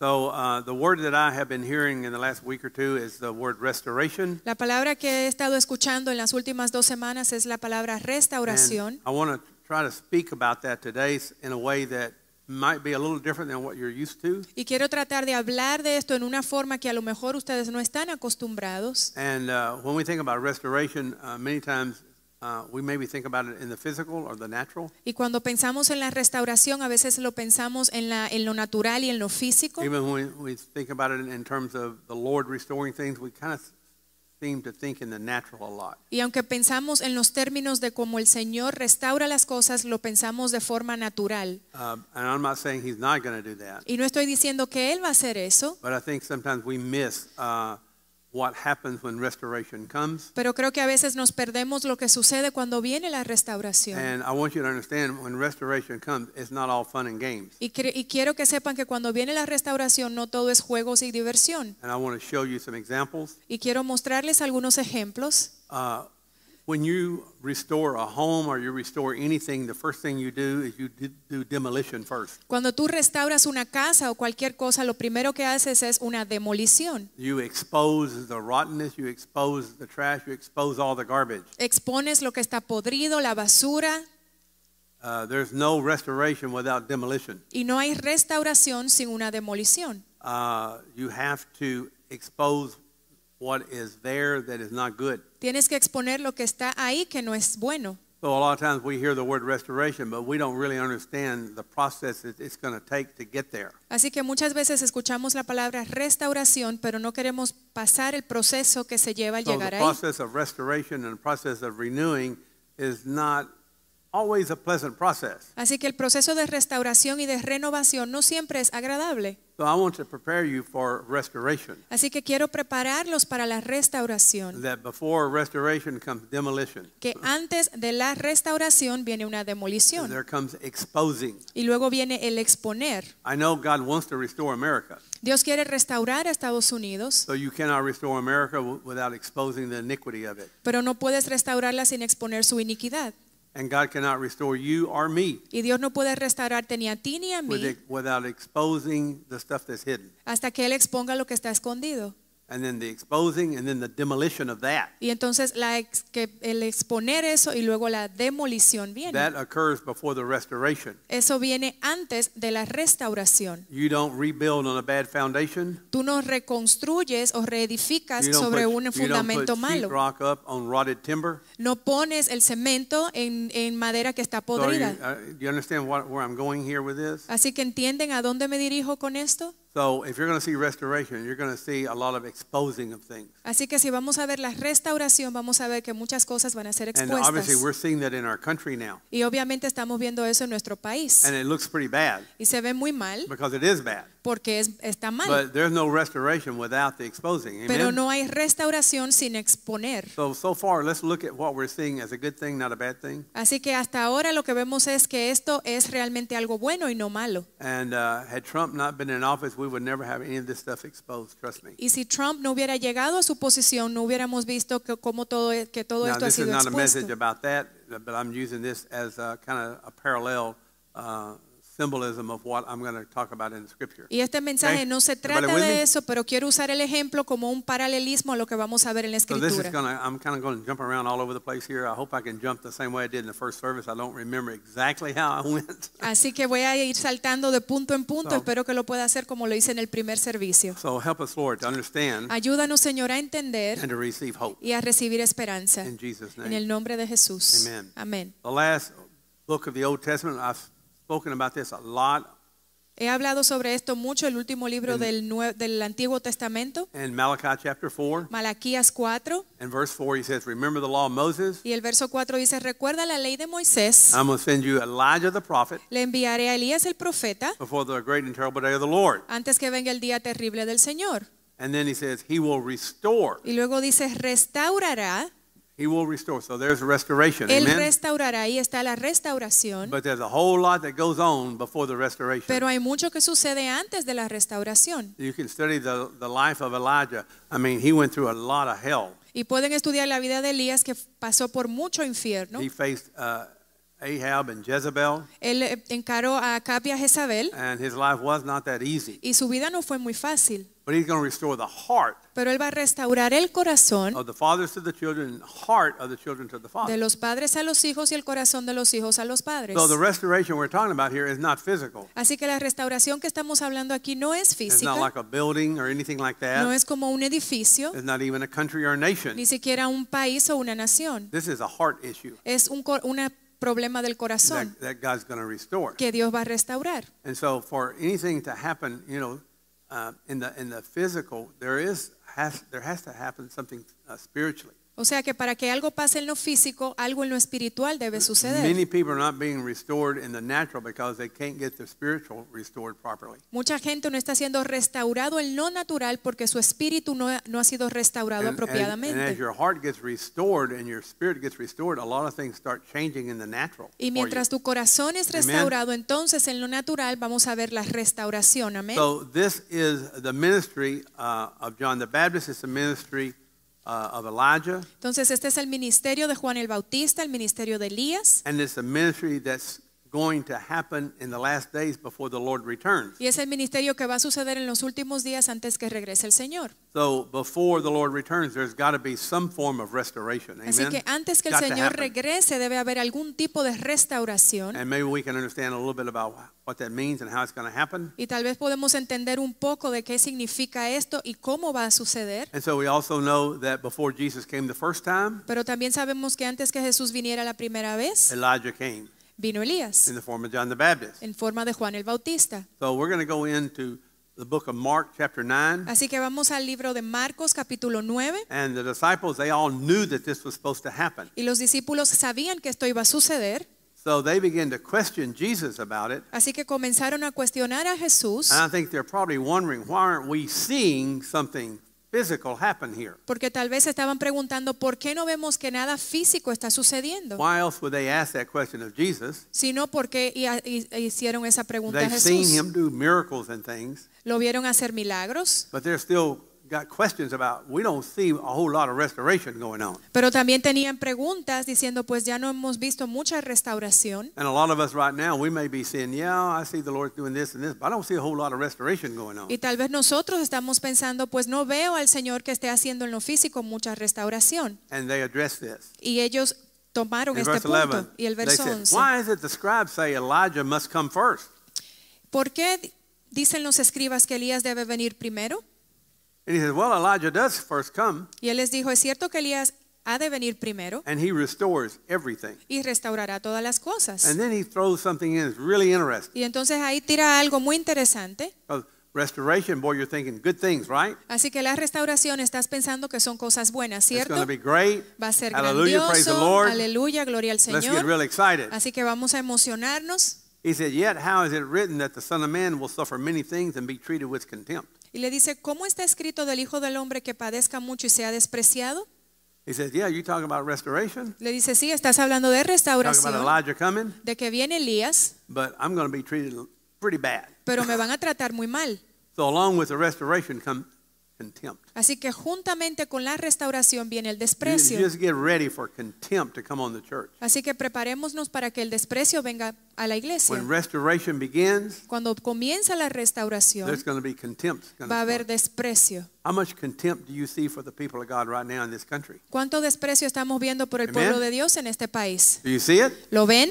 So, uh, the word that I have been hearing in the last week or two is the word restoration. La palabra que he estado escuchando en las últimas dos semanas es la palabra restauración. And I want to try to speak about that today in a way that might be a little different than what you're used to. Y quiero tratar de hablar de esto en una forma que a lo mejor ustedes no están acostumbrados. And uh, when we think about restoration, uh, many times Y cuando pensamos en la restauración, a veces lo pensamos en, lo natural y en lo físico. Y aunque pensamos en los términos de cómo el Señor restaura las cosas, lo pensamos de forma natural. Um, and I'm not he's not do that. Y no estoy diciendo que él va a hacer eso. But I think sometimes we miss uh, happens Pero creo que a veces nos perdemos lo que sucede cuando viene la restauración. Y, quiero que sepan que cuando viene la restauración no todo es juegos y diversión. Y quiero mostrarles algunos ejemplos. Uh, when you restore a home or you restore anything, the first thing you do is you do demolition first. Cuando tú restauras una casa o cualquier cosa, lo primero que haces es una demolición. You expose the rottenness, you expose the trash, you expose all the garbage. Expones lo que está podrido, la basura. Uh, there's no restoration without demolition. Y no hay restauración sin una demolición. Uh, you have to expose what is there that is not good. Tienes que exponer lo que está ahí que no es bueno. So a lot of times we hear the word restoration, but we don't really understand the process that it's going to take to get there. Así que muchas veces escuchamos la palabra restauración, pero no queremos pasar el proceso que se lleva al so llegar the ahí. process of restoration and the process of renewing is not Así que el proceso de restauración y de renovación no siempre es agradable. Así que quiero prepararlos para la restauración. Que antes de la restauración viene una demolición. Y luego viene el exponer. Dios quiere restaurar a Estados Unidos. Pero no puedes restaurarla sin exponer su iniquidad. And God cannot restore you or me. Y Dios no puede restaurarte ni a ti ni a mí. Without exposing the stuff that's hidden. Hasta que él exponga lo que está escondido. Y entonces la que el exponer eso y luego la demolición viene. That occurs before the restoration. Eso viene antes de la restauración. You don't rebuild on a bad foundation. Tú no reconstruyes o reedificas sobre un fundamento malo. No pones el cemento en, madera que está podrida. Uh, Así que entienden a dónde me dirijo con esto? So if you're going to see restoration, you're going to see a lot of exposing of things. Así que si vamos a ver la restauración, vamos a ver que muchas cosas van a ser expuestas. And obviously we're seeing that in our country now. Y obviamente estamos viendo eso en nuestro país. And it looks pretty bad Y se ve muy mal because it is bad. porque es, está mal. But no restoration without the exposing. Amen? Pero no hay restauración sin exponer. So, so far, let's look at what we're seeing as a good thing, not a bad thing. Así que hasta ahora lo que vemos es que esto es realmente algo bueno y no malo. And uh, had Trump not been in office, we would never have any of this stuff exposed. Trust me. Y si Trump no hubiera llegado a su posición, no hubiéramos visto que cómo todo e, que todo Now, esto ha sido expuesto. Now this is not a message about that, but I'm using this as a, kind of a parallel. Uh, y este mensaje no se trata de eso, pero quiero usar el ejemplo como un paralelismo a lo que vamos a ver en la escritura. Así que voy a ir saltando de punto en punto. Espero que lo pueda hacer como lo hice en el primer servicio. Ayúdanos, Señor, a entender y a recibir esperanza. En el nombre de Jesús. Amén. The last book of the Old Testament He hablado sobre esto mucho el último libro del, del Antiguo Testamento. En Malaquías 4. Y el verso 4 dice, "Recuerda la ley de Moisés." Le enviaré a Elías el profeta. Antes que venga el día terrible del Señor. Y luego dice, "Restaurará." He will restore. So there's a restoration. Él Amen? restaurará. Ahí está la restauración. But there's a whole lot that goes on before the restoration. Pero hay mucho que sucede antes de la restauración. You can study the, the life of Elijah. I mean, he went through a lot of hell. Y pueden estudiar la vida de Elías que pasó por mucho infierno. He faced, uh, Ahab and Jezebel. Él eh, encaró a Acab y a Jezabel. And his life was not that easy. Y su vida no fue muy fácil. But he's going to restore the heart Pero él va a restaurar el corazón of the fathers to the children heart of the children to the fathers. de los padres a los hijos y el corazón de los hijos a los padres. So the restoration we're talking about here is not physical. Así que la restauración que estamos hablando aquí no es física. It's not like a building or anything like that. No es como un edificio. It's not even a country or a nation. Ni siquiera un país o una nación. This is a heart issue. Es un una problema del corazón that, that God's going to restore. que Dios va a restaurar. And so for anything to happen, you know, uh, in the in the physical, there is has there has to happen something uh, spiritually. O sea que para que algo pase en lo físico, algo en lo espiritual debe suceder. Mucha gente no está siendo restaurado en lo natural porque su espíritu no, ha- no ha sido restaurado apropiadamente. Y mientras tu corazón es restaurado, entonces en lo natural vamos a ver la restauración. Amén. So this is the ministry uh, of John the Baptist. It's the ministry Uh, of Elijah. Entonces este es el ministerio de Juan el Bautista, el ministerio de Elías. And it's a ministry that's going to happen the last days before Y es el ministerio que va a suceder en los últimos días antes que regrese el Señor. Así que antes que el Señor regrese debe haber algún tipo de restauración. Y tal vez podemos entender un poco de qué significa esto y cómo va a suceder. pero también sabemos que antes que Jesús viniera la primera vez, Elijah vino vino Elías in the form of John the Baptist. en forma de Juan el Bautista. So we're going to go into the book of Mark chapter 9. Así que vamos al libro de Marcos capítulo 9. And the disciples they all knew that this was supposed to happen. Y los discípulos sabían que esto iba a suceder. So they began to question Jesus about it. Así que comenzaron a cuestionar a Jesús. And I think they're probably wondering why aren't we seeing something physical happen here. Porque tal vez estaban preguntando por qué no vemos que nada físico está sucediendo. Why else would they ask that question of Jesus? Sino porque hicieron esa pregunta a Jesús. They've seen him do miracles and things. Lo vieron hacer milagros. But they're still Pero también tenían preguntas diciendo, pues ya no hemos visto mucha restauración. Y tal vez nosotros estamos pensando, pues no veo al Señor que esté haciendo en lo físico mucha restauración. And they this. Y ellos tomaron este punto. y el verso 11. Why ¿Por qué dicen los escribas que Elías debe venir primero? And he said, well, Elijah does first come. Y él les dijo, es cierto que Elías ha de venir primero. And he restores everything. Y restaurará todas las cosas. And then he throws something in that's really interesting. Y entonces ahí tira algo muy interesante. Oh, restoration, boy, you're thinking good things, right? Así que la restauración estás pensando que son cosas buenas, ¿cierto? It's going to be great. Va a ser Hallelujah, grandioso. Praise the Lord. Aleluya, gloria al Señor. Let's get really excited. Así que vamos a emocionarnos. He said, "Yet how is it written that the Son of Man will suffer many things and be treated with contempt?" Y le dice, ¿cómo está escrito del Hijo del Hombre que padezca mucho y sea despreciado? Le dice, sí, estás hablando de restauración. de que viene Elías. Pero me van a tratar muy mal. So with the restoration come Así que juntamente con la restauración viene el desprecio. Así que preparémonos para que el desprecio venga a la iglesia. Cuando comienza la restauración, Va a haber desprecio. ¿Cuánto desprecio estamos viendo por el pueblo de Dios en este país? ¿Lo ven?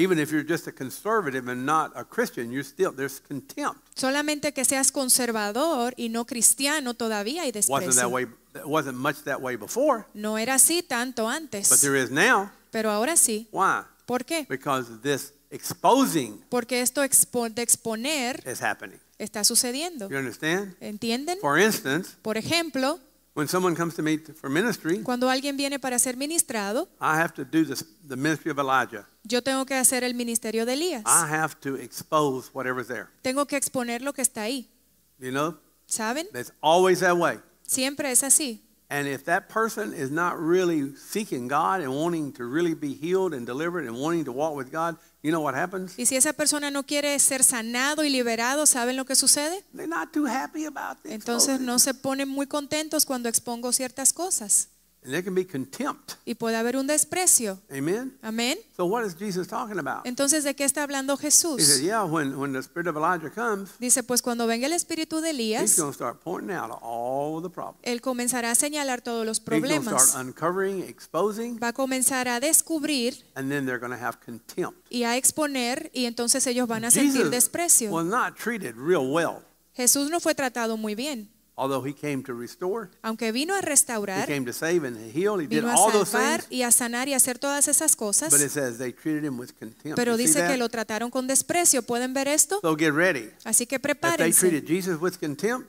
Even if you're just a conservative and not a Christian, you're still there's contempt. Solamente que seas conservador y no cristiano todavía hay desprecio. Wasn't that way? Wasn't much that way before. No era así tanto antes. But there is now. Pero ahora sí. Why? ¿Por qué? Because this exposing. Porque esto expo de exponer. Is happening. Está sucediendo. You understand? ¿Entienden? For instance. Por ejemplo. When someone comes to me for ministry, cuando alguien viene para ser ministrado, I have to do this, the ministry of Elijah. Yo tengo que hacer el ministerio de Elías. I have to expose whatever's there. Tengo que exponer lo que está ahí. You know? ¿Saben? It's always that way. Siempre es así. And if that person is not really seeking God and wanting to really be healed and delivered and wanting to walk with God, Y si esa persona no quiere ser sanado y liberado, ¿saben lo que sucede? Entonces no se ponen muy contentos cuando expongo ciertas cosas. Y puede haber un desprecio. Amen. Entonces, ¿de qué está hablando Jesús? Dice, pues cuando venga el espíritu de Elías, Él comenzará a señalar todos los problemas. Va a comenzar a descubrir. Y a exponer y entonces ellos van a sentir desprecio. Jesús no fue tratado muy bien aunque vino a restaurar, y a sanar y hacer todas esas cosas. Pero dice que lo trataron con desprecio. ¿Pueden ver esto? Así que prepárense.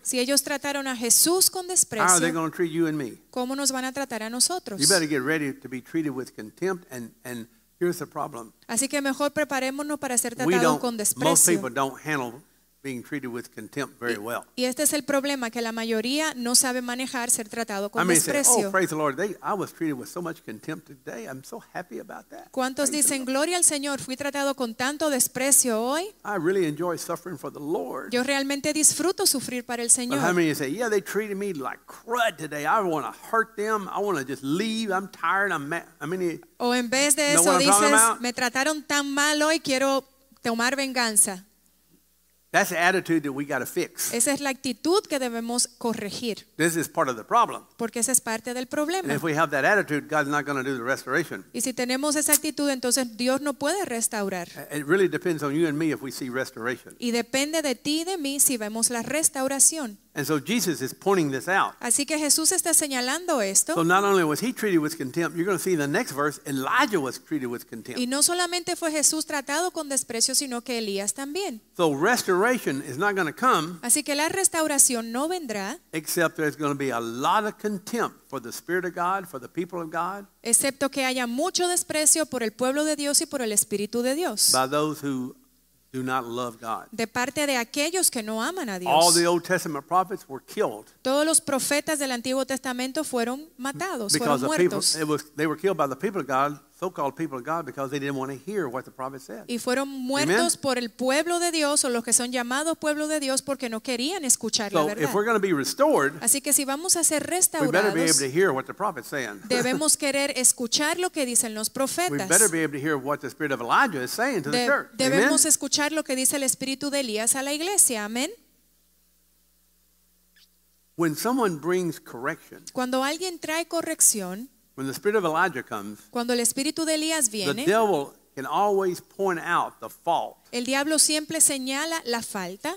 si ellos trataron a Jesús con desprecio, ¿Cómo nos van a tratar a nosotros? Así que mejor preparémonos para ser tratados con desprecio. Y este es el problema que la mayoría no sabe manejar ser tratado con desprecio. ¿Cuántos dicen gloria al Señor? Fui tratado con tanto desprecio hoy. Yo realmente disfruto sufrir para el Señor. o en vez de eso dices, me trataron tan mal hoy, quiero tomar venganza. That's the attitude that we got to fix. Esa es la actitud que debemos corregir. This is part of the problem. Porque esa es parte del problema. And if we have that attitude, God's not going to do the restoration. Y si tenemos esa actitud, entonces Dios no puede restaurar. It really depends on you and me if we see restoration. Y depende de ti y de mí si vemos la restauración. And so Jesus is pointing this out. Así que Jesús está señalando esto. So not only was he treated with contempt, you're going to see in the next verse Elijah was treated with contempt. Y no solamente fue Jesús tratado con desprecio, sino que Elías también. So restoration is not going to come. Así que la restauración no vendrá. Except there's going to be a lot of contempt for the spirit of God, for the people of God. Excepto que haya mucho desprecio por el pueblo de Dios y por el espíritu de Dios. By those who do not love God. De parte de aquellos que no aman a Dios. All the Old Testament prophets were killed. Todos los profetas del Antiguo Testamento fueron matados, because fueron muertos. People, it was, they were killed by the people of God Y fueron muertos por el pueblo de Dios o los que son llamados pueblo de Dios porque no querían escuchar la verdad. Así que si vamos a ser restaurados, debemos querer escuchar lo que dicen los profetas. debemos escuchar lo que dice el espíritu de Elías a la iglesia. Amén. Cuando alguien trae corrección, When the spirit of Elijah comes, cuando el espíritu de Elías viene, the devil can always point out the fault el diablo siempre señala la falta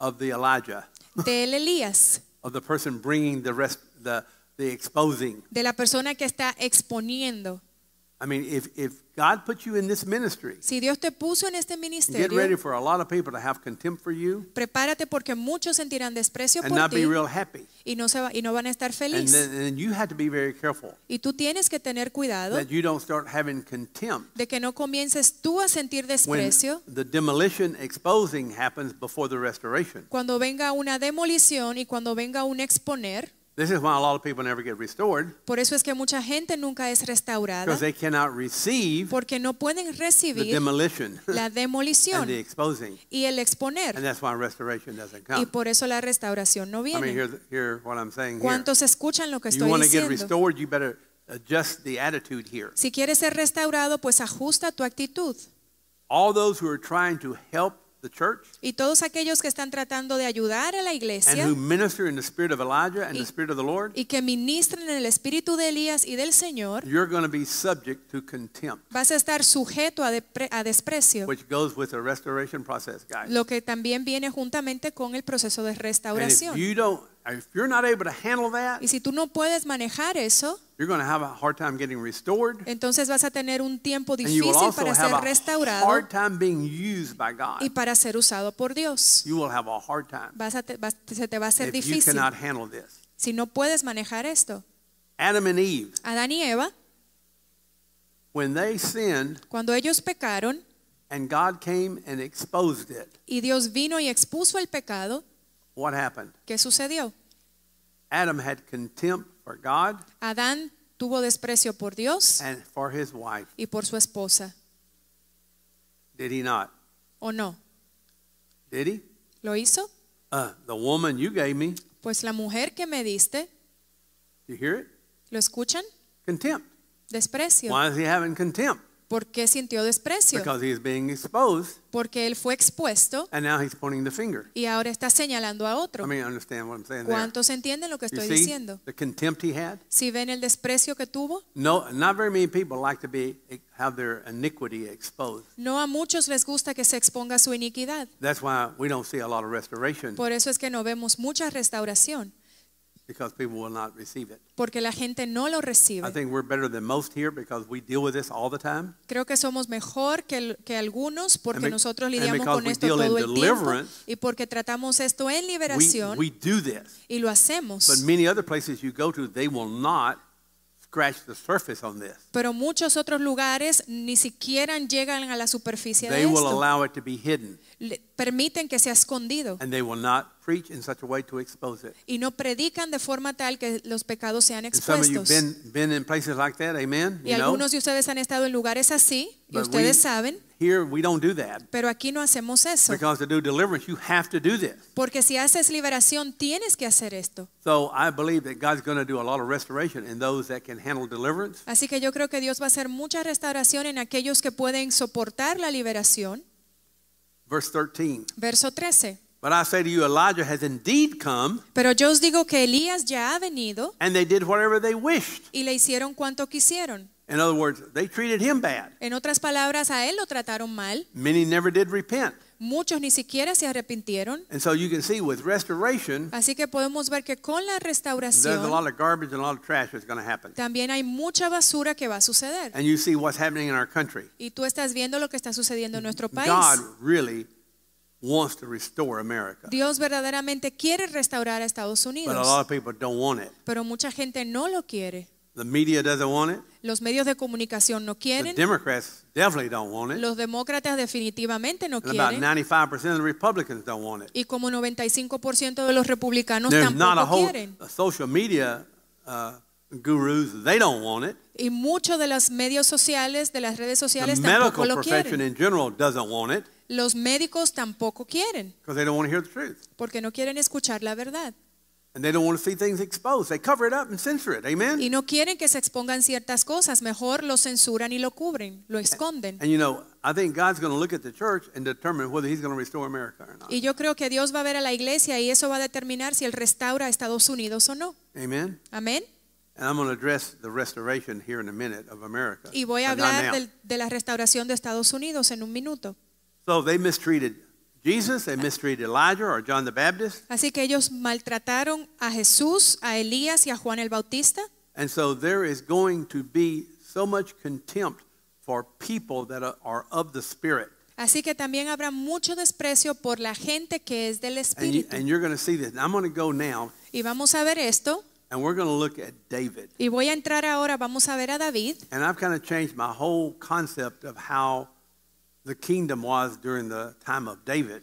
of the Elijah, del Elías, of the person bringing the, rest, the, the exposing. de la persona que está exponiendo. I mean, if, if God put you in this ministry, si Dios te puso en este ministerio, get ready for a lot of people to have contempt for you. Prepárate porque muchos sentirán desprecio and por not ti be real happy. y no se va, y no van a estar felices. And and you have to be very careful. Y tú tienes que tener cuidado that you don't start having contempt. De que no comiences tú a sentir desprecio. When the demolition exposing happens before the restoration. Cuando venga una demolición y cuando venga un exponer a lot of people never get restored. Por eso es que mucha gente nunca es restaurada. porque no pueden recibir la demolición y el exponer. Y por eso la restauración no viene. ¿Cuántos escuchan lo que estoy diciendo? Si quieres ser restaurado, pues ajusta tu actitud. All those who are trying to help y todos aquellos que están tratando de ayudar a la iglesia y, que ministren en el espíritu de Elías y del Señor, Vas a estar sujeto a, desprecio. Lo que también viene juntamente con el proceso de restauración y si tú no puedes manejar eso, Entonces vas a tener un tiempo difícil para ser restaurado y para ser usado por Dios. vas a se te va a ser difícil si no puedes manejar esto. Adam Adán y Eva, cuando ellos pecaron y Dios vino y expuso el pecado, What happened? ¿Qué sucedió? Adam had contempt for God. Adán tuvo desprecio por Dios and for his wife. y por su esposa. Did he not? ¿O no? Did he? ¿Lo hizo? Uh, the woman you gave me. Pues la mujer que me diste. You hear it? ¿Lo escuchan? Contempt. Desprecio. Why is he having contempt? ¿Por qué sintió desprecio? Porque él fue expuesto y ahora está señalando a otro. ¿Cuántos entienden lo que estoy diciendo? The contempt he ¿Si ven el desprecio que tuvo? No, No a muchos les gusta que se exponga su iniquidad. Por eso es que no vemos mucha restauración because people will not receive it. Porque la gente no lo recibe. I think we're better than most here because we deal with this all the time. Creo que somos mejor que, que algunos porque and nosotros lidiamos con esto todo el tiempo y porque tratamos esto en liberación. We, we do this. Y lo hacemos. But many other places you go to, they will not scratch the surface on this. Pero muchos otros lugares ni siquiera llegan a la superficie they de esto. They will allow it to be hidden. Le, permiten que sea escondido. And they will not y no predican de forma tal que los pecados sean expuestos. Y algunos de ustedes han estado en lugares así, y ustedes saben, pero aquí no hacemos eso. Porque si haces liberación, tienes que hacer esto. Así que yo creo que Dios va a hacer mucha restauración en aquellos que pueden soportar la liberación. Verso 13. But I say to you, Elijah has indeed come. Pero yo os digo que Elías ya ha venido. And they did whatever they wished. Y le hicieron cuanto quisieron. In other words, they treated him bad. En otras palabras, a él lo trataron mal. Many never did repent. Muchos ni siquiera se arrepintieron. And so you can see with restoration, Así que podemos ver que con la restauración there's a a lot lot of of garbage and trash that's going to happen. también hay mucha basura que va a suceder. And you see what's happening in our country. Y tú estás viendo lo que está sucediendo en nuestro país. God really wants to restore America. Dios verdaderamente quiere restaurar a Estados Unidos. But a lot of people don't want it. Pero mucha gente no lo quiere. The media doesn't want it. Los medios de comunicación no quieren. The Democrats definitely don't want it. Los demócratas definitivamente no quieren. And about 95% of the Republicans don't want it. Y como 95% de los republicanos There's tampoco not a whole quieren. Social media uh, gurus, they don't want it. Y muchos de los medios sociales, de las redes sociales the tampoco lo quieren. In general doesn't want it. Los médicos tampoco quieren. Porque no quieren escuchar la verdad. Y no quieren que se expongan ciertas cosas, mejor lo censuran y lo cubren, lo esconden. Y yo creo que Dios va a ver a la iglesia y eso va a determinar si él restaura a Estados Unidos o no. Amén. Y voy a hablar de la restauración de Estados Unidos en un minuto. So they mistreated Jesus, they mistreated Elijah or John the Baptist. Así que ellos maltrataron a Jesús, a Elías y a Juan el Bautista. And so there is going to be so much contempt for people that are of the spirit. Así que también habrá mucho desprecio por la gente que es del espíritu. And you, and see this. I'm going to go now, y vamos a ver esto. And we're going to look at David. Y voy a entrar ahora, vamos a ver a David. And I've kind of changed my whole concept of how the kingdom was during the time of David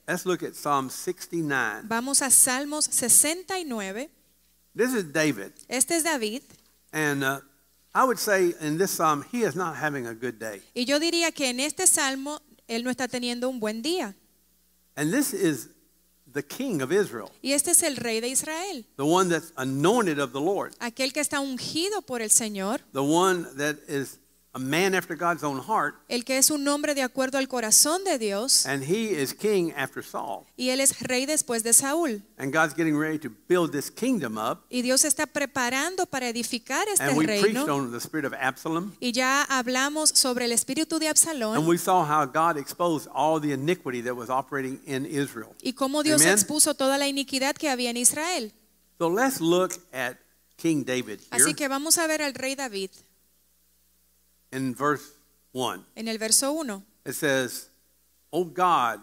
Let's look at Psalm 69. Vamos a Salmos 69. This is David. Este es David. And uh, I would say in this psalm he is not having a good day. Y yo diría que en este salmo él no está teniendo un buen día. And this is the king of Israel. Y este es el rey de Israel. The one that's anointed of the Lord. Aquel que está ungido por el Señor. The one that is a man after God's own heart. El que es un hombre de acuerdo al corazón de Dios. And he is king after Saul. Y él es rey después de Saúl. And God's getting ready to build this kingdom up. Y Dios está preparando para edificar este and we reino. Preached on the spirit of Absalom. Y ya hablamos sobre el espíritu de Absalón. And we saw how God exposed all the iniquity that was operating in Israel. Y cómo Dios Amen? expuso toda la iniquidad que había en Israel. So let's look at King David here. Así que vamos a ver al rey David in verse 1. En el verso 1. It says, "Oh God,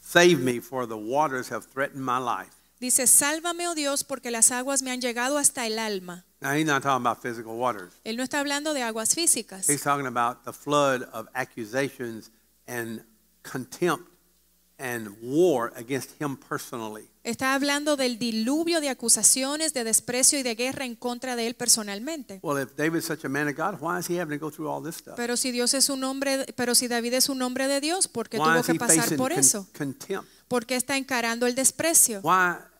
save me for the waters have threatened my life." Dice, "Sálvame, oh Dios, porque las aguas me han llegado hasta el alma." Now, he's not talking about physical waters. Él no está hablando de aguas físicas. He's talking about the flood of accusations and contempt and war against him personally. Está hablando del diluvio de acusaciones, de desprecio y de guerra en contra de él personalmente. Pero si Dios es un hombre, pero si David es un hombre de Dios, ¿por qué tuvo que pasar por eso? ¿Por qué está encarando el desprecio?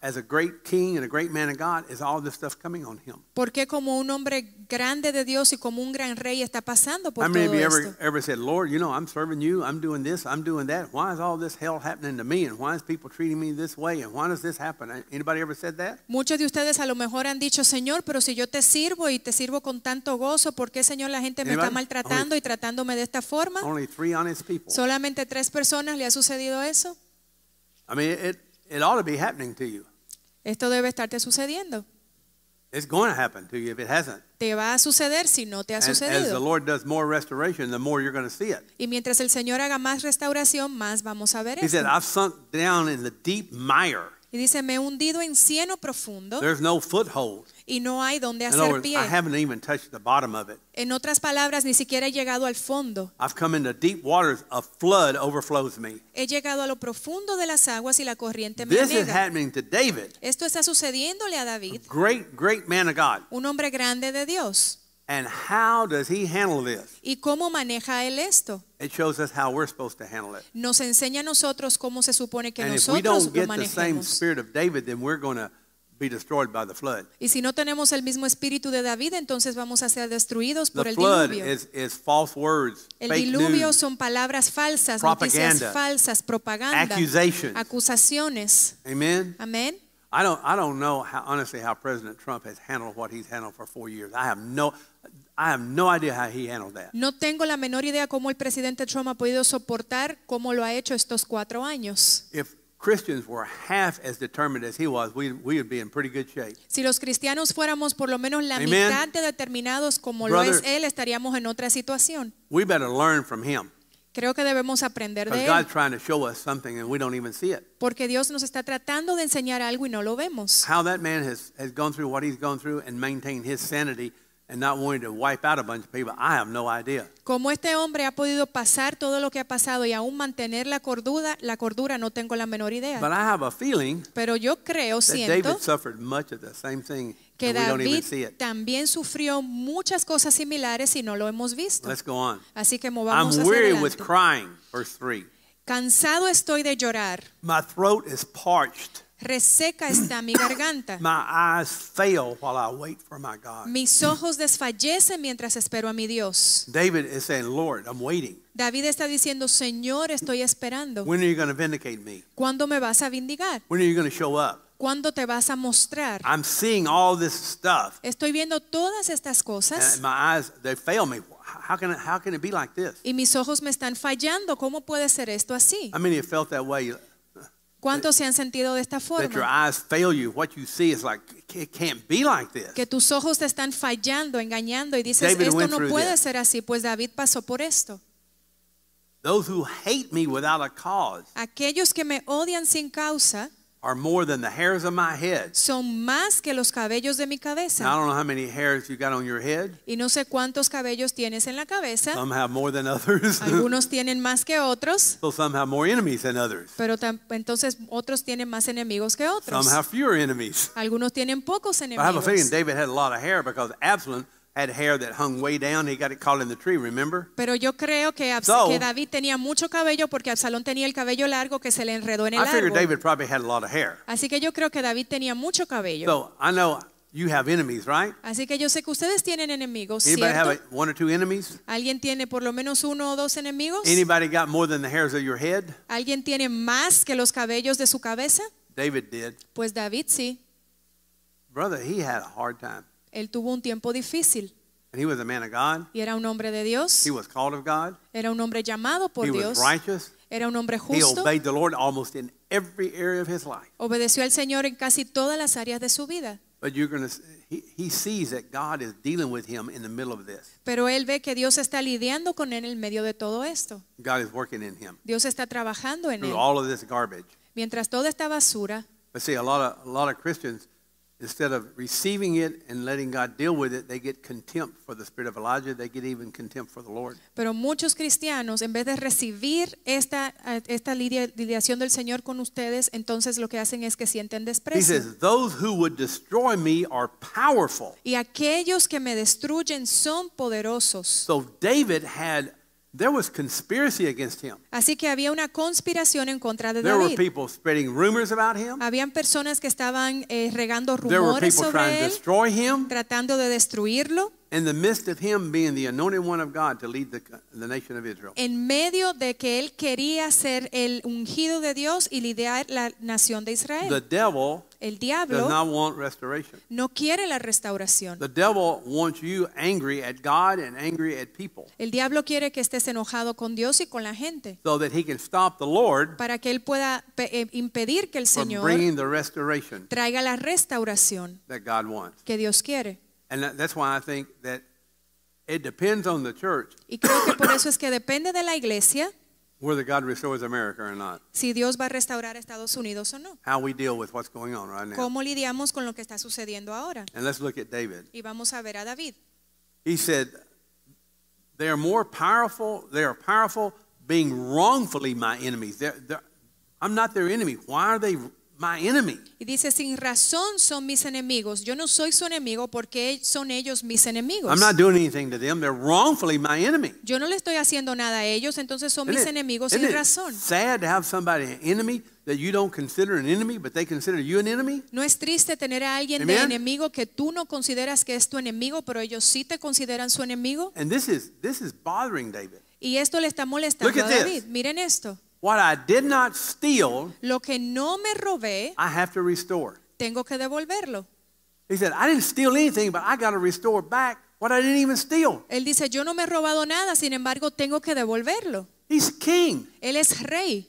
as a great king and a great man of God is all this stuff coming on him. Porque como un hombre grande de Dios y como un gran rey está pasando por esto? I mean, todo have you ever, ever said, Lord, you know, I'm serving you, I'm doing this, I'm doing that. Why is all this hell happening to me? And why is people treating me this way? And why does this happen? Uh, anybody ever said that? Muchos de ustedes a lo mejor han dicho, Señor, pero si yo te sirvo y te sirvo con tanto gozo, ¿por qué, Señor, la gente me Anybody? está maltratando only, y tratándome de esta forma? Only three honest people. Solamente tres personas le ha sucedido eso. I mean, it, it ought to be happening to you. Esto debe estarte sucediendo. It's going to happen to you if it hasn't. Te va a suceder si no te ha sucedido. And as the Lord does more restoration, the more you're going to see it. Y mientras el Señor haga más restauración, más vamos a ver He esto. said, "I've sunk down in the deep mire." Y dice, me he hundido en cieno profundo. There's no foothold y no hay donde hacer words, pie. I haven't even touched the bottom of it. En otras palabras, ni siquiera he llegado al fondo. I've come into deep waters, a flood overflows me. He llegado a lo profundo de las aguas y la corriente me This is happening to David. Esto está sucediéndole a David. A great, great man of God. Un hombre grande de Dios. And how does he handle this? ¿Y cómo maneja él esto? It shows us how we're supposed to handle it. Nos enseña a nosotros cómo se supone que and nosotros lo manejemos. And if we don't get the same spirit of David, then we're going to be destroyed by the flood. Y si no tenemos el mismo espíritu de David, entonces vamos a ser destruidos por the el flood The flood is false words, el fake diluvio son palabras falsas, noticias falsas, propaganda, accusations. acusaciones. Amen. Amen. I don't, I don't know how, honestly how President Trump has handled what he's handled for four years. I have no, I have no idea how he handled that. No tengo la menor idea cómo el presidente Trump ha podido soportar cómo lo ha hecho estos cuatro años. If Christians were half as determined as he was, we, we would be in pretty good shape. Si los cristianos fuéramos por lo menos la Amen. mitad de determinados como Brother, lo es él, estaríamos en otra situación. We better learn from him. Creo que debemos aprender de God's él. Trying to show us something and we don't even see it. Porque Dios nos está tratando de enseñar algo y no lo vemos. How that man has, has gone through what he's gone through and maintained his sanity and not wanting to wipe out a bunch of people, I have no idea. Como este hombre ha podido pasar todo lo que ha pasado y aún mantener la cordura, la cordura no tengo la menor idea. But I have a feeling Pero yo creo, that siento David suffered much of the same thing. que David we don't even see it. también sufrió muchas cosas similares y no lo hemos visto. Let's go on. Así que movamos I'm hacia weary adelante. with crying, verse 3. Cansado estoy de llorar. My throat is parched. Reseca está mi garganta. My eyes fail while I wait for my God. Mis ojos desfallecen mientras espero a mi Dios. David is saying, Lord, I'm waiting. David está diciendo, Señor, estoy esperando. When are you going to vindicate me? ¿Cuándo me vas a vindicar? When are you going to show up? ¿Cuándo te vas a mostrar? I'm seeing all this stuff. Estoy viendo todas estas cosas. And my eyes, they fail me. How can, it, how can it be like this? Y mis ojos me están fallando. ¿Cómo puede ser esto así? I mean, you felt that way ¿Cuántos se han sentido de esta forma? Que tus ojos te están fallando, engañando y dices esto no puede ser así, pues David pasó por esto. Aquellos que me odian sin causa. are more than the hairs of my head. Son más que los cabellos de mi cabeza. Now, I don't know how many hairs you got on your head. Y no sé cuántos cabellos tienes en la cabeza. Some have more than others. Algunos tienen más que otros. So some have more enemies than others. Pero entonces otros tienen más enemigos que otros. Some have fewer enemies. Algunos tienen pocos enemigos. I have a feeling David had a lot of hair because Absalom had hair that hung way down. He got it caught in the tree, remember? Pero yo creo que, so, que David tenía mucho cabello porque Absalón tenía el cabello largo que se le enredó en el I figured David probably had a lot of hair. Así que yo creo que David tenía mucho cabello. So, I know you have enemies, right? Así que yo sé que ustedes tienen enemigos, Anybody ¿cierto? Have one or two enemies? ¿Alguien tiene por lo menos uno o dos enemigos? Anybody got more than the hairs of your head? ¿Alguien tiene más que los cabellos de su cabeza? David did. Pues David sí. Brother, he had a hard time. Él tuvo un tiempo difícil. Y era un hombre de Dios. Era un hombre llamado por Dios. Era un hombre justo. Obedeció al Señor en casi todas las áreas de su vida. Pero él ve que Dios está lidiando con él en medio de todo esto. Dios está trabajando en él. Mientras toda esta basura. Pero see, a lot a lot of Christians Instead of receiving it and letting God deal with it, they get contempt for the spirit of Elijah, they get even contempt for the Lord. Pero muchos cristianos en vez de recibir esta esta lidiación del Señor con ustedes, entonces lo que hacen es que sienten desprecio. He says, "Those who would destroy me are powerful." Y aquellos que me destruyen son poderosos. So David had there was conspiracy against him. Así que había una conspiración en contra de David. There were people spreading rumors about him. Habían personas que estaban eh, regando rumores There were people sobre trying él, to destroy him. tratando de destruirlo. In the midst of him being the anointed one of God to lead the, the nation of Israel. En medio de que él quería ser el ungido de Dios y liderar la nación de Israel. The devil El diablo no quiere la restauración. El diablo quiere que estés enojado con Dios y con la gente. para que él pueda eh, impedir que el Señor traiga la restauración que Dios quiere. Y creo que por eso es que depende de la iglesia. whether God restores America or not. Si Dios va a restaurar Estados Unidos o no. How we deal with what's going on right now. Cómo lidiamos con lo que está sucediendo ahora. And let's look at David. Y vamos a ver a David. He said, "They are more powerful. They are powerful, being wrongfully my enemies. They're, they're, I'm not their enemy. Why are they my enemy. Y dice, sin razón son mis enemigos. Yo no soy su enemigo porque son ellos mis enemigos. I'm not doing anything to them. They're wrongfully my enemy. Yo no le estoy haciendo nada a ellos, entonces son isn't mis enemigos sin razón. Sad to have somebody an enemy that you don't consider an enemy, but they consider you an enemy. No es triste tener a alguien Amen? de enemigo que tú no consideras que es tu enemigo, pero ellos sí te consideran su enemigo. And this is this is bothering David. Y esto le está molestando a David. Miren esto. What I did not steal, lo que no me robé, I have to restore. Tengo que devolverlo. He said, I didn't steal anything, but I got to restore back what I didn't even steal. Él dice, yo no me he robado nada, sin embargo, tengo que devolverlo. He's king. Él es rey.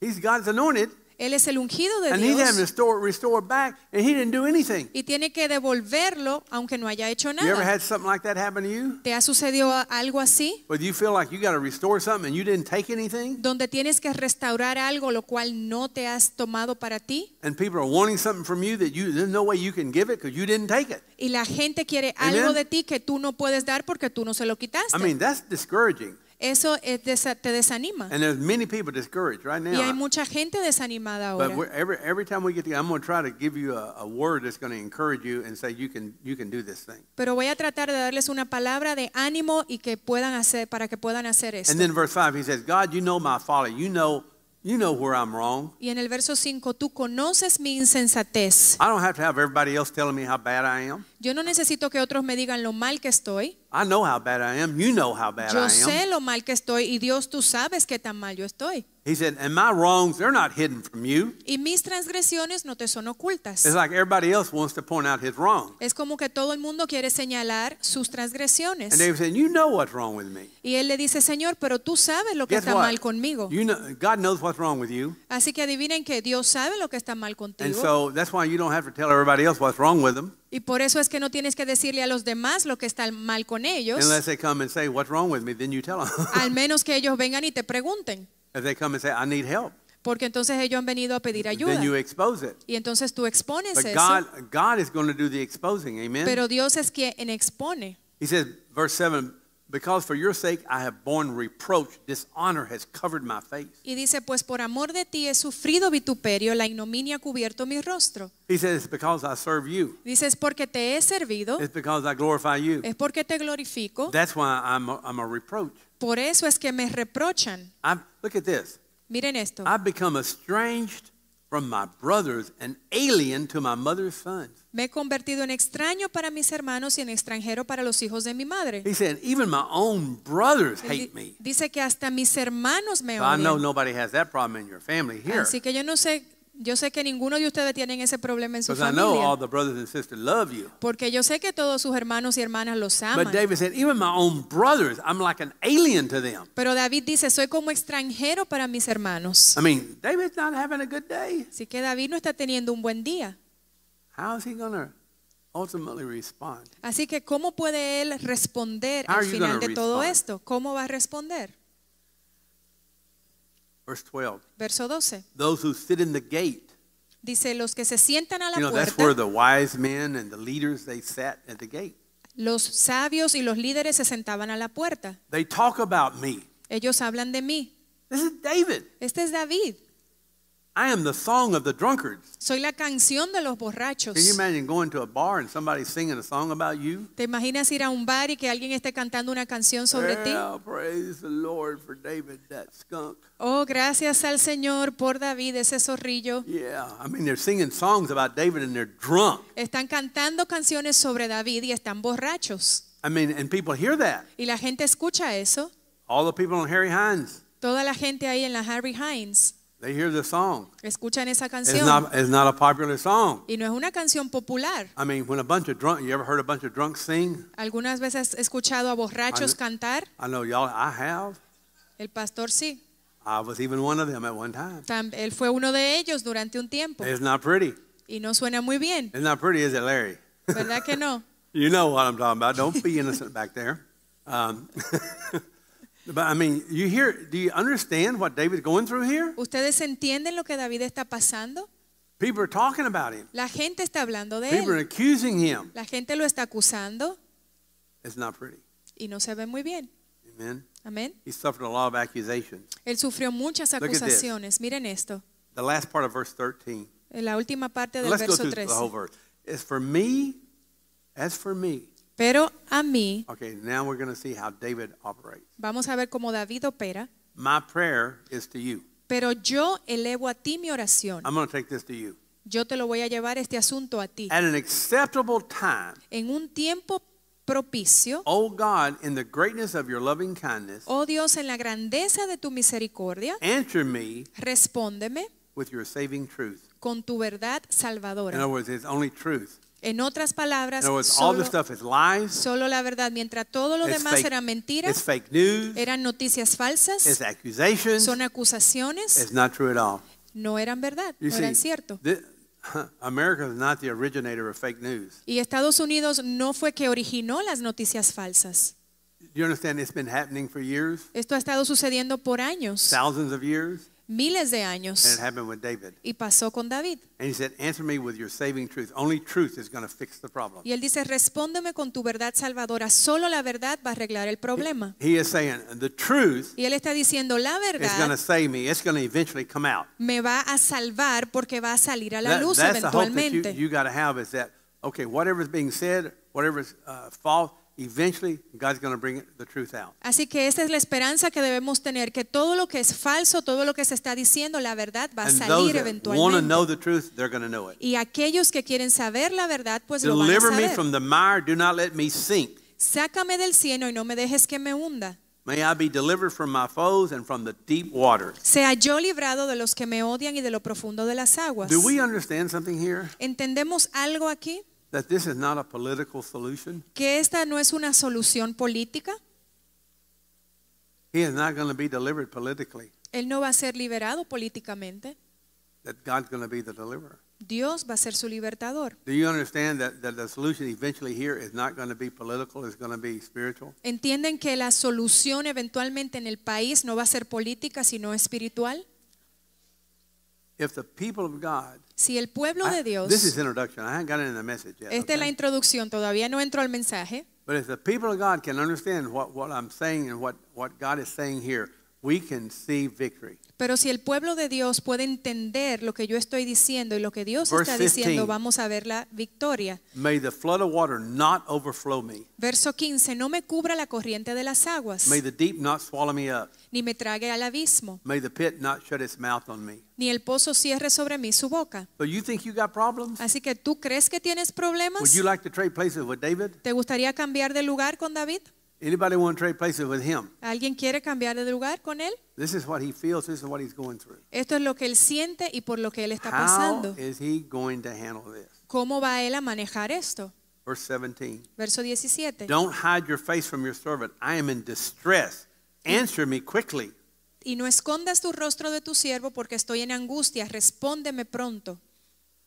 He's God's anointed. Él es el ungido de and Dios. He had restore, restore back, and he didn't do anything. Y tiene que devolverlo aunque no haya hecho nada. You ever had something like that happen to you? ¿Te ha sucedido algo así? But you feel like you got to restore something and you didn't take anything? Donde tienes que restaurar algo lo cual no te has tomado para ti. And people are wanting something from you that you there's no way you can give it because you didn't take it. Y la gente quiere Amen? algo de ti que tú no puedes dar porque tú no se lo quitaste. I mean, that's discouraging. Eso es eh, desa te desanima. And there's many people discouraged right now. Y hay mucha gente desanimada ahora. But every every time we get together, I'm going to try to give you a, a word that's going to encourage you and say you can you can do this thing. Pero voy a tratar de darles una palabra de ánimo y que puedan hacer para que puedan hacer esto. And then verse 5 he says, God, you know my folly. You know You know where I'm wrong. Y en el verso 5 tú conoces mi insensatez. I don't have to have everybody else me how bad I am. Yo no necesito que otros me digan lo mal que estoy. I know how bad I am. You know how bad I am. Yo sé lo mal que estoy y Dios tú sabes qué tan mal yo estoy. He said, and my wrongs, they're not hidden from you. Y mis transgresiones no te son ocultas. It's like everybody else wants to point out his wrong. Es como que todo el mundo quiere señalar sus transgresiones. And David said, you know what's wrong with me. Y él le dice, Señor, pero tú sabes lo que Guess está what? mal conmigo. You know, God knows what's wrong with you. Así que adivinen que Dios sabe lo que está mal contigo. And so that's why you don't have to tell everybody else what's wrong with them. Y por eso es que no tienes que decirle a los demás lo que está mal con ellos. Unless they come and say what's wrong with me, then you tell them. Al menos que ellos vengan y te pregunten. If they come and say, I need help. Porque entonces ellos han venido a pedir ayuda. Then you expose it. Y entonces tú expones But eso. God, God is going to do the exposing. Amen. Pero Dios es quien expone. He says, verse 7, because for your sake I have borne reproach, dishonor has covered my face. Y dice, pues por amor de ti he sufrido vituperio, la ignominia ha cubierto mi rostro. He says, it's because I serve you. Dice, es porque te he servido. It's because I glorify you. Es porque te glorifico. That's why I'm a, I'm a reproach. Por eso es que me reprochan. I'm, look at this. Miren esto. I've become estranged from my brothers, an alien to my mother's sons. Me he convertido en extraño para mis hermanos y en extranjero para los hijos de mi madre. He said, even my own brothers hate me. Dice que hasta mis hermanos me odian. I know nobody has that problem in your family here. Así que yo no sé Yo sé que ninguno de ustedes tienen ese problema en su familia. Porque yo sé que todos sus hermanos y hermanas los aman. Pero David dice, soy como extranjero para mis hermanos. Así que David no está teniendo un buen día. Así que cómo puede él responder al final de todo esto? ¿Cómo va a responder? Verse 12. Verso 12. Those who sit in the gate. Dice los que se sientan a la you know, puerta. That's where the wise men and the leaders they sat at the gate. Los sabios y los líderes se sentaban a la puerta. They talk about me. Ellos hablan de mí. This is David. Este es David. Soy la canción de los borrachos. ¿Te imaginas ir a un bar y que alguien esté cantando una canción sobre ti? Oh, gracias al Señor por David ese zorrillo. Están cantando canciones sobre David y están borrachos. Y la gente escucha eso. Toda la gente ahí en la Harry Hines. They hear the song. Escuchan esa canción. It's not, it's not a popular song. Y no es una canción popular. I mean, when a bunch of drunk, you ever heard a bunch of drunks sing? Algunas veces he escuchado a borrachos I, cantar. I know y'all, I have. El pastor sí. I was even one of them at one time. Él fue uno de ellos durante un tiempo. It's not pretty. Y no suena muy bien. It's not pretty, is it, Larry? ¿Verdad que no? you know what I'm talking about. Don't be innocent back there. Um, But I mean, you hear, do you understand what David's going through here? ¿Ustedes entienden lo que David está pasando? People are talking about him. La gente está hablando de People él. Are accusing him. La gente lo está acusando. It's not pretty. Y no se ve muy bien. Amen. Amen. He suffered a lot of accusations. Él sufrió muchas acusaciones. Miren esto. The last part of verse 13. La última parte del Let's verso go through 13. The whole verse. As for me, as for me, Pero a mí, okay, now we're going to see how David operates. vamos a ver cómo David opera. My prayer is to you. Pero yo elevo a ti mi oración. I'm going to take this to you. Yo te lo voy a llevar este asunto a ti. At an acceptable time, en un tiempo propicio. Oh God, in the greatness of your loving kindness. Oh Dios, en la grandeza de tu misericordia. Answer me. Respóndeme. With your saving truth. Con tu verdad salvadora. In other words, it's only truth. En otras palabras, solo, la verdad, mientras todo lo demás eran mentiras, eran noticias falsas, son acusaciones, no eran verdad, no eran cierto. Y Estados Unidos no fue que originó las noticias falsas. Esto ha estado sucediendo por años miles de años. Y pasó con David. Y él dice, "Respóndeme con tu verdad salvadora. Solo la verdad va a arreglar el problema." Y él está diciendo, "La verdad." me. va a salvar porque va a salir a la luz eventualmente. you, got to have that okay, is being said, uh, false Eventually, God's going to bring the truth out. Así que esa es la esperanza que debemos tener, que todo lo que es falso, todo lo que se está diciendo, la verdad va a And salir that want to eventualmente. know the truth, they're going to know it. Y aquellos que quieren saber la verdad, pues lo van a Deliver me from the mire, do not let me sink. Sácame del cielo y no me dejes que me hunda. May I be delivered from my foes and from the deep waters. Sea yo librado de los que me odian y de lo profundo de las aguas. Do we understand something here? ¿Entendemos algo aquí? Que esta no es una solución política. Él no va a ser liberado políticamente. Dios va a ser su libertador. ¿Entienden que la solución eventualmente en el país no va a ser política sino espiritual? If the people of God, si el pueblo de Dios, I, this is introduction. I haven't gotten in the message yet, esta okay? es la introducción, todavía no entro al mensaje. But if the people of God can understand what, what I'm saying and what, what God is saying here, we can see victory. Pero si el pueblo de Dios puede entender lo que yo estoy diciendo y lo que Dios Verse está diciendo, 15, vamos a ver la victoria. May the flood of water not overflow me. Verso 15, no me cubra la corriente de las aguas. May the deep not swallow me up. Ni me trague al abismo. May the pit not shut its mouth on me. Ni el pozo cierre sobre mí su boca. So you think you got problems? Así que tú crees que tienes problemas? Would you like to trade places with David? ¿Te gustaría cambiar de lugar con David? Anybody want to trade places with him? ¿Alguien quiere cambiar de lugar con él? This is what he feels, this is what he's going through. Esto es lo que él siente y por lo que él está pasando. How is he going to handle this? ¿Cómo va él a manejar esto? Verse 17. Verso 17. Don't hide your face from your servant. I am in distress. Answer me quickly. Y no escondas tu rostro de tu siervo porque estoy en angustia. Respóndeme pronto.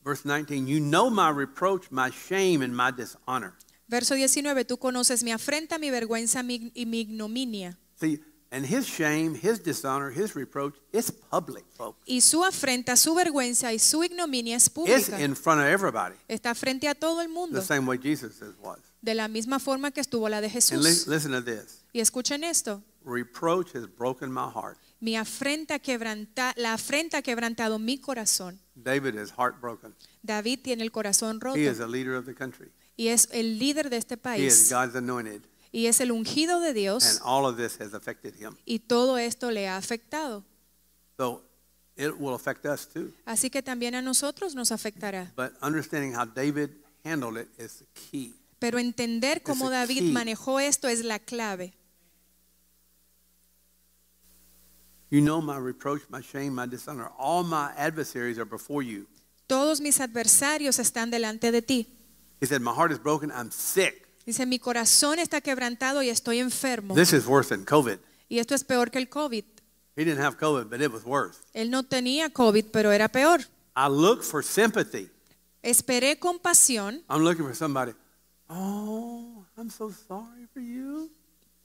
Verse 19. You know my reproach, my shame and my dishonor. Verso 19, tú conoces mi afrenta, mi vergüenza mi, y mi ignominia. See, and his shame, his dishonor, his reproach, it's public, folks. Y su afrenta, su vergüenza y su ignominia es pública. It's in front of everybody. Está frente a todo el mundo. The same way Jesus was. De la misma forma que estuvo la de Jesús. And listen to this. Y escuchen esto. Reproach has broken my heart. Mi afrenta quebranta, la afrenta ha quebrantado mi corazón. David is heartbroken. David tiene el corazón roto. He is a leader of the country y es el líder de este país y es el ungido de Dios y todo esto le ha afectado. Así que también a nosotros nos afectará. Pero entender cómo David manejó esto es la clave. Todos mis adversarios están delante de ti. He said, My heart is broken, I'm sick. Dice, mi corazón está quebrantado y estoy enfermo. This is worse than COVID. Y esto es peor que el COVID. He didn't have COVID, but it was worse. Él no tenía COVID, pero era peor. I look for sympathy. Esperé compasión. I'm looking for somebody. Oh, I'm so sorry for you.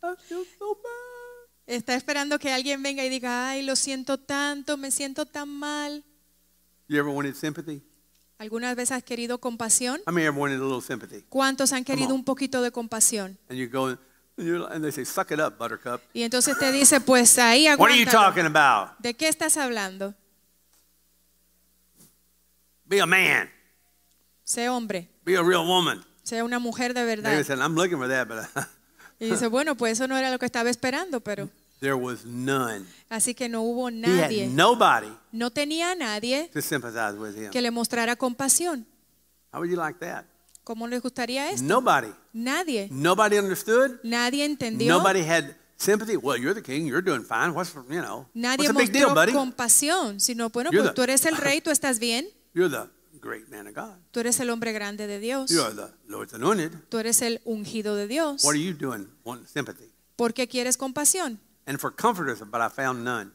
I feel so bad. Está esperando que alguien venga y diga, ay, lo siento tanto, me siento tan mal. You ever wanted sympathy? ¿Algunas veces has querido compasión? ¿Cuántos han querido un poquito de compasión? Y entonces te dice, pues ahí aguanta. ¿De qué estás hablando? Be Sé hombre. Be Sé una mujer de verdad. y dice, bueno, pues eso no era lo que estaba esperando, pero. There was none. Así que no hubo nadie. He had nobody no tenía a nadie to sympathize with him. que le mostrara compasión. How would you like that? ¿Cómo les gustaría esto? Nobody. Nadie. Nobody understood. Nadie entendió. Nobody had sympathy. Well, you're the king. You're doing fine. What's you know? Nadie what's mostró big deal, buddy? compasión, sino bueno, you're pues the, tú eres el rey, tú estás bien. You're the great man of God. Tú eres el hombre grande de Dios. You are the Lord's anointed. Tú eres el ungido de Dios. What are you doing? Want sympathy? ¿Por qué quieres compasión? and for comforters, but I found none.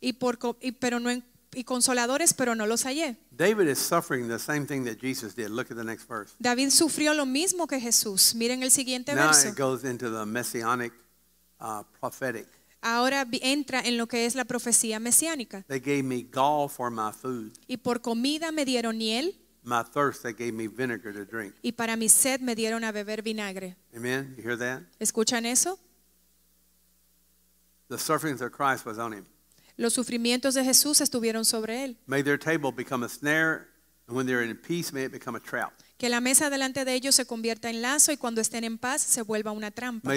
Y por, y, pero no, y consoladores, pero no los hallé. David is suffering the same thing that Jesus did. Look at the next verse. David sufrió lo mismo que Jesús. Miren el siguiente now verso. it goes into the messianic uh, prophetic. Ahora entra en lo que es la profecía mesiánica. They gave me gall for my food. Y por comida me dieron hiel. My thirst they gave me vinegar to drink. Y para mi sed me dieron a beber vinagre. Amen. You hear that? ¿Escuchan eso? The sufferings of Christ was on him. Los sufrimientos de Jesús estuvieron sobre él. May their table become a snare, and when they're in peace, may it become a trap. Que la mesa delante de ellos se convierta en lazo y cuando estén en paz se vuelva una trampa.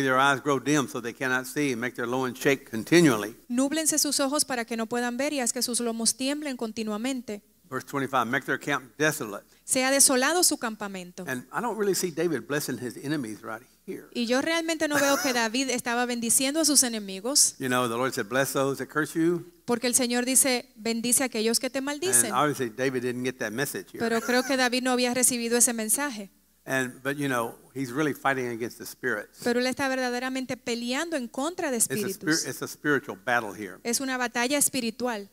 Núblense sus ojos para que no puedan ver y haz que sus lomos tiemblen continuamente. Verse 25, make their camp desolate. Sea desolado su campamento. And I don't really see David blessing his enemies right y yo realmente no veo que David estaba bendiciendo a sus enemigos. You know, the Lord said, "Bless those that curse you." Porque el Señor dice, bendice a aquellos que te maldicen. And obviously David didn't get that message here. Pero creo que David no había recibido ese mensaje. And but you know, he's really fighting against the spirits. Pero él está verdaderamente peleando en contra de espíritus. It's a, it's a spiritual battle here. Es una batalla espiritual.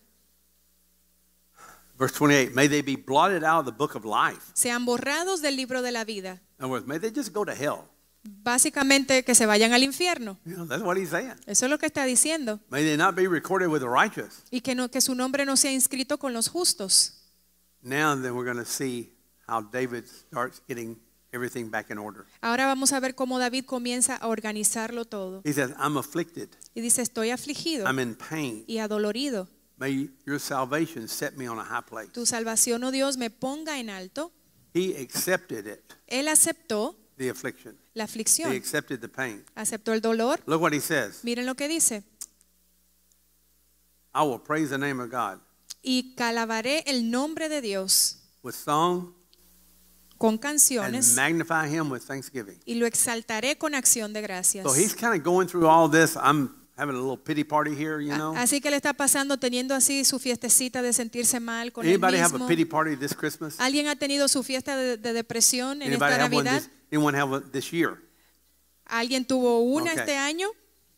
Verse 28, may they be blotted out of the book of life. Sean borrados del libro de la vida. In other words, may they just go to hell básicamente que se vayan al infierno. Eso es lo que está diciendo. Y que, no, que su nombre no sea inscrito con los justos. Ahora vamos a ver cómo David comienza a organizarlo todo. Y dice, estoy afligido. Y adolorido. Tu salvación, oh Dios, me ponga en alto. Él aceptó the affliction. La aflicción. accepted the pain. Aceptó el dolor. Look what he says. Miren lo que dice. I will praise the name of God. Y calabaré el nombre de Dios. With song con canciones and magnify him with thanksgiving. y lo exaltaré con acción de gracias. So he's kind of going through all this. I'm having a little pity party here, you know. Así que le está pasando teniendo así su fiestecita de sentirse mal con Anybody él mismo. have a pity party this Christmas? ¿Alguien ha tenido su fiesta de, de depresión en Anybody esta Navidad? One this, anyone have one this year? ¿Alguien tuvo una okay. este año?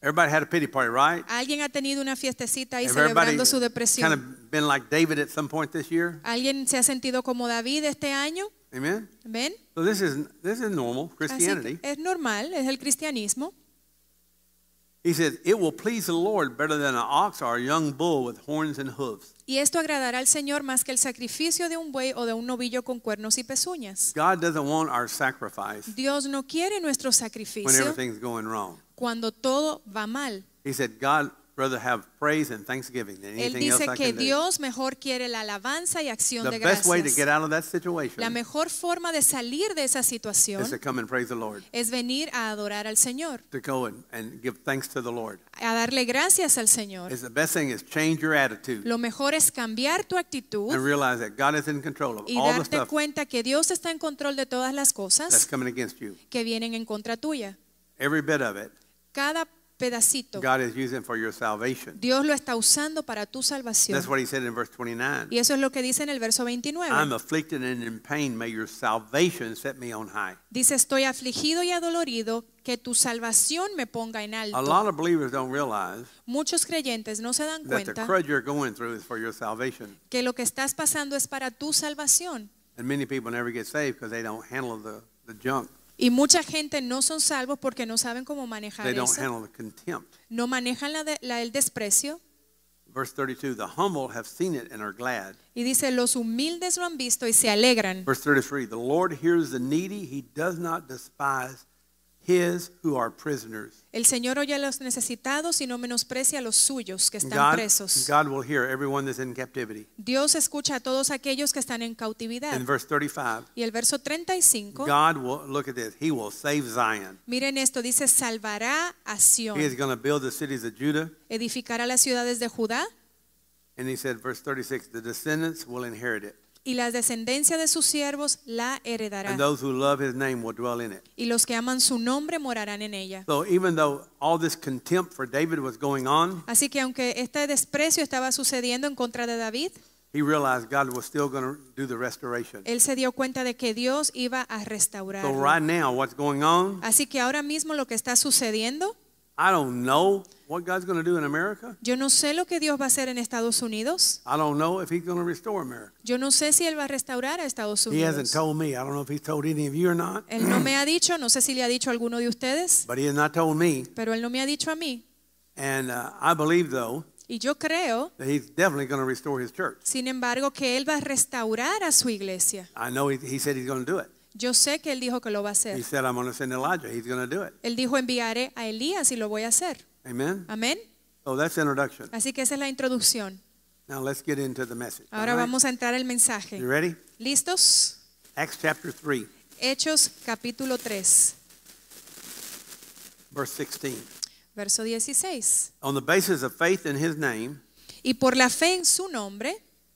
Everybody had a pity party, right? Alguien ha tenido una fiestecita ahí celebrando su depresión. Kind of been like David at some point this year? ¿Alguien se ha sentido como David este año? Amen. Ven. So this is this is normal Christianity. Es normal, es el cristianismo. He says, it will please the Lord better than an ox or a young bull with horns and hooves. Y esto agradará al Señor más que el sacrificio de un buey o de un novillo con cuernos y pezuñas. God doesn't want our sacrifice Dios no quiere nuestro when everything's going wrong. cuando todo va mal. He said, God rather have praise and thanksgiving than Él else dice que Dios mejor quiere la alabanza y acción de gracias. La mejor forma de salir de esa situación es venir a adorar al Señor, a darle gracias al Señor. Lo mejor es cambiar tu actitud y darte cuenta que Dios está en control de todas las cosas que vienen en contra tuya. Every bit pedacito. God is using for your salvation. Dios lo está usando para tu salvación. That's what he said in verse 29. Y eso es lo que dice en el verso 29. I'm afflicted and in pain. May your salvation set me on high. Dice, estoy afligido y adolorido. Que tu salvación me ponga en alto. A lot of believers don't realize Muchos creyentes no se dan cuenta that the crud you're going through is for your salvation. que lo que estás pasando es para tu salvación. And many people never get saved because they don't handle the junk. Y mucha gente no son salvos porque no saben cómo manejar eso. No manejan la el desprecio. Verse 32, the humble have seen it and are glad. Y dice, los humildes lo han visto y se alegran. Verse 33, the Lord hears the needy, he does not despise his who are prisoners. El Señor oye a los necesitados y no menosprecia a los suyos que están God, presos. God will hear everyone that's in captivity. Dios escucha a todos aquellos que están en cautividad. In verse 35, y el verso 35. God will look at this. He will save Zion. Miren esto, dice salvará a Sion. He is going to build the cities of Judah. Edificará las ciudades de Judá. And he said verse 36, the descendants will inherit it. y la descendencia de sus siervos la heredará. Y los que aman su nombre morarán en ella. Así que aunque este desprecio estaba sucediendo en contra de David, él se dio cuenta de que Dios iba a restaurar. Así que ahora mismo lo que está sucediendo I don't know what God's going to do in America. Yo no sé lo que Dios va a hacer en Estados Unidos. I don't know if he's going to restore America. Yo no sé si él va a restaurar a Estados Unidos. He hasn't told me. I don't know if he's told any of you or not. Él no me ha dicho, no sé si le ha dicho a alguno de ustedes. But he has not told me. Pero él no me ha dicho a mí. And uh, I believe though Y yo creo, that he's definitely going to restore his church. sin embargo, que él va a restaurar a su iglesia. I know he, he said he's going to do it. Yo sé que él dijo que lo va a hacer. He said, I'm going to send Elijah. He's going to do it. Él dijo, enviaré a Elías y lo voy a hacer. Amen. Amen. So oh, that's introduction. Así que esa es la introducción. Now let's get into the message. Ahora vamos a entrar el mensaje. You ready? ¿Listos? Acts chapter 3. Hechos capítulo 3. Verse 16. Verso 16. On the basis of faith in his name. Y por la fe en su nombre.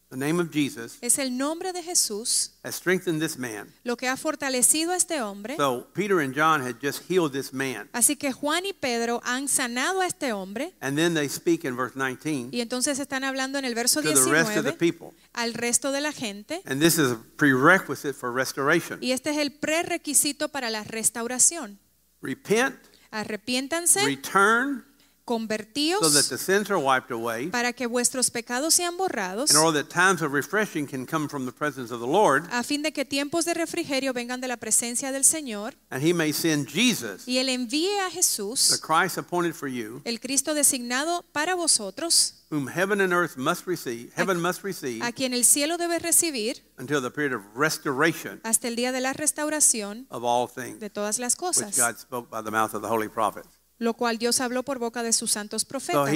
The name of Jesus es el nombre de Jesús has strengthened this man. lo que ha fortalecido a este hombre. So Peter and John had just healed this man. Así que Juan y Pedro han sanado a este hombre. And then they speak in verse 19 y entonces están hablando en el verso 19. to the rest of the people. al resto de la gente. And this is a prerequisite for restoration. Y este es el prerequisito para la restauración. Repent, Arrepiéntanse. Return, Convertíos so that the sins are wiped away, para que vuestros pecados sean borrados, in order that times of refreshing can come from the presence of the Lord, a fin de que tiempos de refrigerio vengan de la presencia del Señor, and He may send Jesus, y él envíe a Jesús, the Christ appointed for you, el Cristo designado para vosotros, whom heaven and earth must receive, heaven a, must receive, a quien el cielo debe recibir, until the period of restoration, hasta el día de la restauración, of all things, de todas las cosas, which God spoke by the mouth of the holy prophets. lo cual Dios habló por boca de sus santos profetas.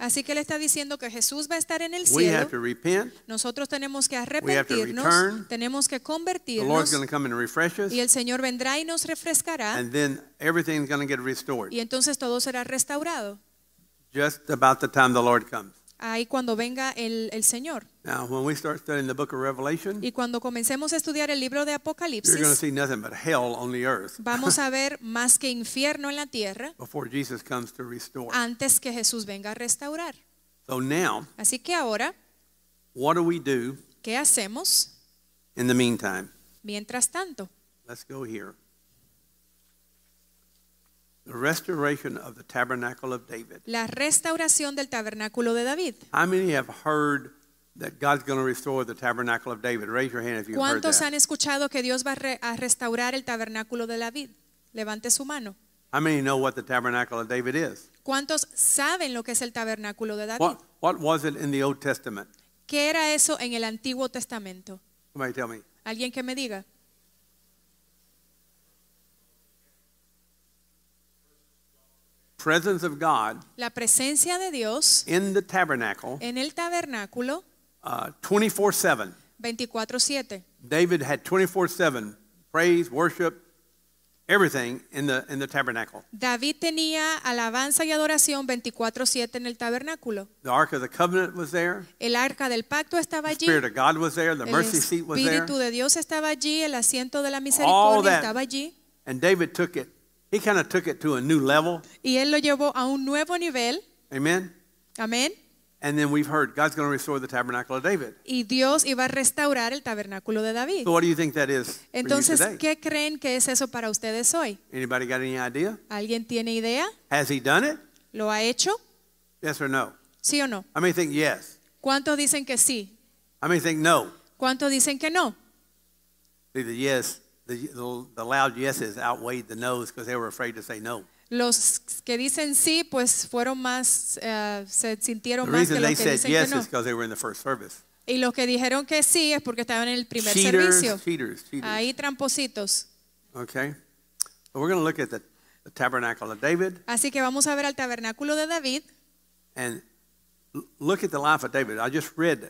Así que le está diciendo que Jesús va a estar en el cielo. Nosotros tenemos que arrepentirnos, tenemos que convertirnos. Y el Señor vendrá y nos refrescará. Y entonces todo será restaurado. Just about the time the Lord comes. Ahí cuando venga el, el Señor. Now, when we start studying the book of Revelation, y cuando comencemos a estudiar el libro de Apocalipsis, you're going to see nothing but hell on the earth. vamos a ver más que infierno en la tierra before Jesus comes to restore. antes que Jesús venga a restaurar. So now, Así que ahora, what do we do ¿qué hacemos? In the meantime, mientras tanto, let's go here. The restoration of the tabernacle of David. La restauración del tabernáculo de David. How many have heard ¿Cuántos han escuchado que Dios va a restaurar el tabernáculo de David? Levante su mano. ¿Cuántos saben lo que es el tabernáculo de David? ¿Qué era eso en el Antiguo Testamento? Alguien que me diga. la presencia de Dios en el tabernáculo 24/7. David had 24/7 praise, worship, everything in the in the tabernacle. David tenía alabanza y adoración 24/7 en el tabernáculo. The ark of the covenant was there. El arca del pacto estaba allí. The spirit of God was there. The el mercy seat was there. espíritu de Dios estaba allí. El asiento de la misericordia estaba allí. And David took it. He kind of took it to a new level. Y él lo llevó a un nuevo nivel. Amen. Amen. And then we've heard God's going to restore the tabernacle of David. Y Dios iba a restaurar el tabernáculo de David. So what do you think that is Entonces, ¿qué creen que es eso para ustedes hoy? Anybody got any idea? ¿Alguien tiene idea? Has he done it? ¿Lo ha hecho? Yes or no? ¿Sí o no? I may think yes. ¿Cuántos dicen que sí? I may think no. ¿Cuántos dicen que no? The yes, the, the, the loud yeses outweighed the no's because they were afraid to say no. Los que dicen sí, pues fueron más, eh, se sintieron más que los que dicen que no. Y los que dijeron que sí es porque estaban en el primer servicio. Cheaters, cheaters. Ahí trampositos. Okay. Well, we're going to look at the, the, tabernacle of David. Así que vamos a ver el tabernáculo de David. And look at the life of David. I just read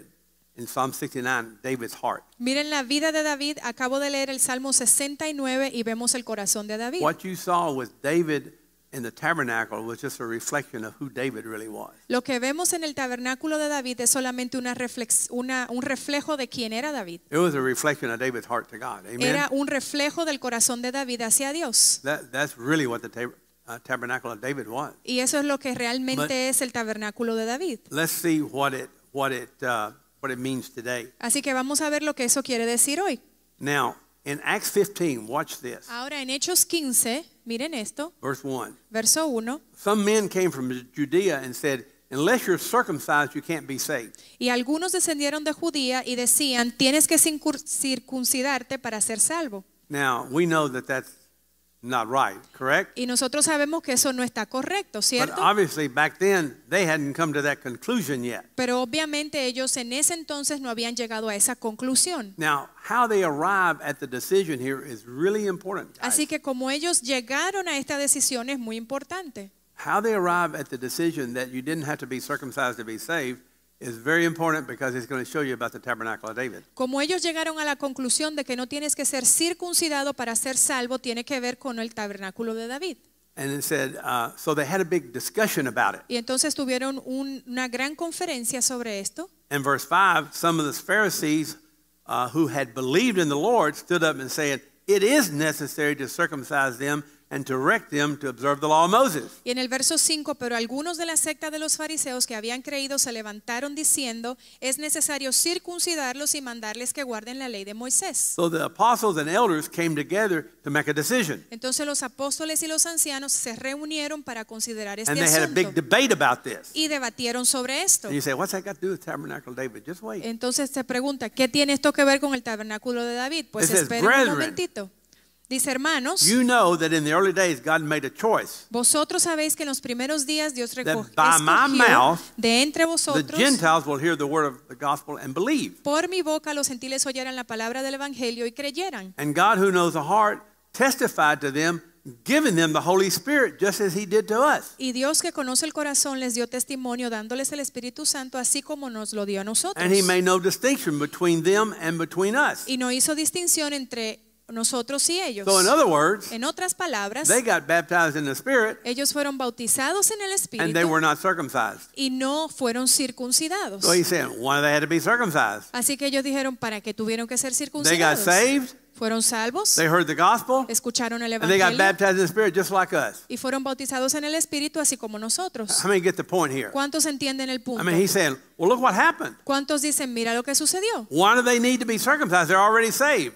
in Psalm 69 David's heart. Miren la vida de David. Acabo de leer el Salmo 69 y vemos el corazón de David. What you saw was David in the tabernacle was just a reflection of who David really was. Lo que vemos en el tabernáculo de David es solamente una reflex, una, un reflejo de quién era David. It was a reflection of David's heart to God. Amen. Era un reflejo del corazón de David hacia Dios. That, that's really what the tab uh, tabernacle of David was. Y eso es lo que realmente But es el tabernáculo de David. Let's see what it what it uh, what it means today. Así que vamos a ver lo que eso quiere decir hoy. Now, in Acts 15, watch this. Ahora en Hechos 15 Miren esto. Verse 1. Verso 1. Some men came from Judea and said, Unless you're circumcised, you can't be saved. Y algunos descendieron de Judía y decían, tienes que circuncidarte para ser salvo. Now, we know that that's not right, correct? Y nosotros sabemos que eso no está correcto, ¿cierto? But obviously back then they hadn't come to that conclusion yet. Pero obviamente ellos en ese entonces no habían llegado a esa conclusión. Now, how they arrive at the decision here is really important. Guys. Así que como ellos llegaron a esta decisión es muy importante. How they arrive at the decision that you didn't have to be circumcised to be saved is very important because it's going to show you about the tabernacle of David. Como ellos llegaron a la conclusión de que no tienes que ser circuncidado para ser salvo, tiene que ver con el tabernáculo de David. And it said, uh, so they had a big discussion about it. Y entonces tuvieron un, una gran conferencia sobre esto. In verse 5, some of the Pharisees uh, who had believed in the Lord stood up and said, it is necessary to circumcise them Y en el verso 5, pero algunos de la secta de los fariseos que habían creído se levantaron diciendo, es necesario circuncidarlos y mandarles que guarden la ley de Moisés. Entonces los apóstoles y los ancianos se reunieron para considerar este and asunto. Y debatieron sobre esto. Entonces se pregunta, ¿qué tiene esto que ver con el tabernáculo de David? Pues espera un momentito. Dice, hermanos, you know that in the early days God made a choice. Vosotros sabéis que en los primeros días Dios recogió de entre vosotros. The Gentiles will hear the word of the gospel and believe. Por mi boca los gentiles oyeran la palabra del evangelio y creyeran. And God who knows the heart testified to them giving them the Holy Spirit just as he did to us. Y Dios que conoce el corazón les dio testimonio dándoles el Espíritu Santo así como nos lo dio a nosotros. And he made no distinction between them and between us. Y no hizo distinción entre nosotros y ellos. So in other words, en otras palabras, they got baptized in the Spirit, ellos fueron bautizados en el Espíritu and they were not circumcised. y no fueron circuncidados. So he said, why they had to be circumcised? Así que ellos dijeron, ¿para qué tuvieron que ser circuncidados? They got saved, fueron salvos. Escucharon el evangelio. Y fueron bautizados en el Espíritu así como nosotros. ¿Cuántos entienden el punto? ¿Cuántos dicen, mira lo que sucedió?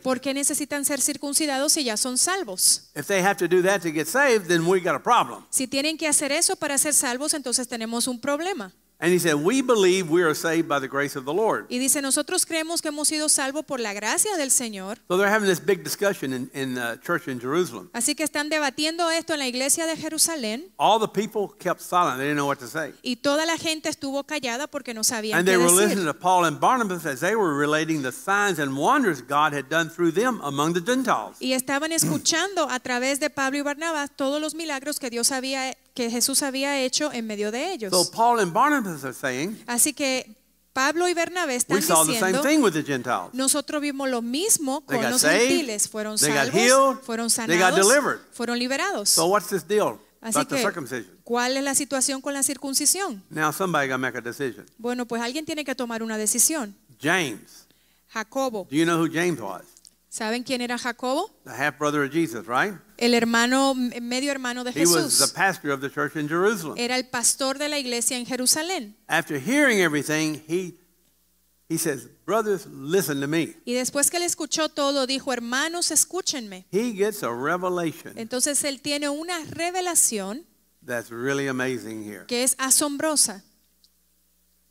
¿Por qué necesitan ser circuncidados si ya son salvos? Si tienen que hacer eso para ser salvos, entonces tenemos un problema. And he said, "We believe we are saved by the grace of the Lord." Y dice, nosotros creemos que hemos sido salvos por la gracia del Señor. So they're having this big discussion in in the uh, church in Jerusalem. Así que están debatiendo esto en la iglesia de Jerusalén. All the people kept silent; they didn't know what to say. Y toda la gente estuvo callada porque no sabían qué decir. And they were listening to Paul and Barnabas as they were relating the signs and wonders God had done through them among the Gentiles. Y estaban escuchando a través de Pablo y Barnabas todos los milagros que Dios había que Jesús había hecho en medio de ellos. Así que Pablo y Bernabé están diciendo, nosotros vimos lo mismo con los gentiles, fueron salvos, fueron sanados, fueron liberados. Así que, ¿cuál es la situación con la circuncisión? Bueno, pues alguien tiene que tomar una decisión. James. Jacobo. ¿Saben quién era Jacobo? The half brother of El hermano, medio hermano de He was the pastor of the church in Jerusalem. Era el pastor de la iglesia en Jerusalén. After hearing everything, he, he says, Brothers, listen to me. Y después que él escuchó todo, dijo, hermanos, escúchenme. He gets a revelation Entonces él tiene una revelación that's really amazing here. que es asombrosa.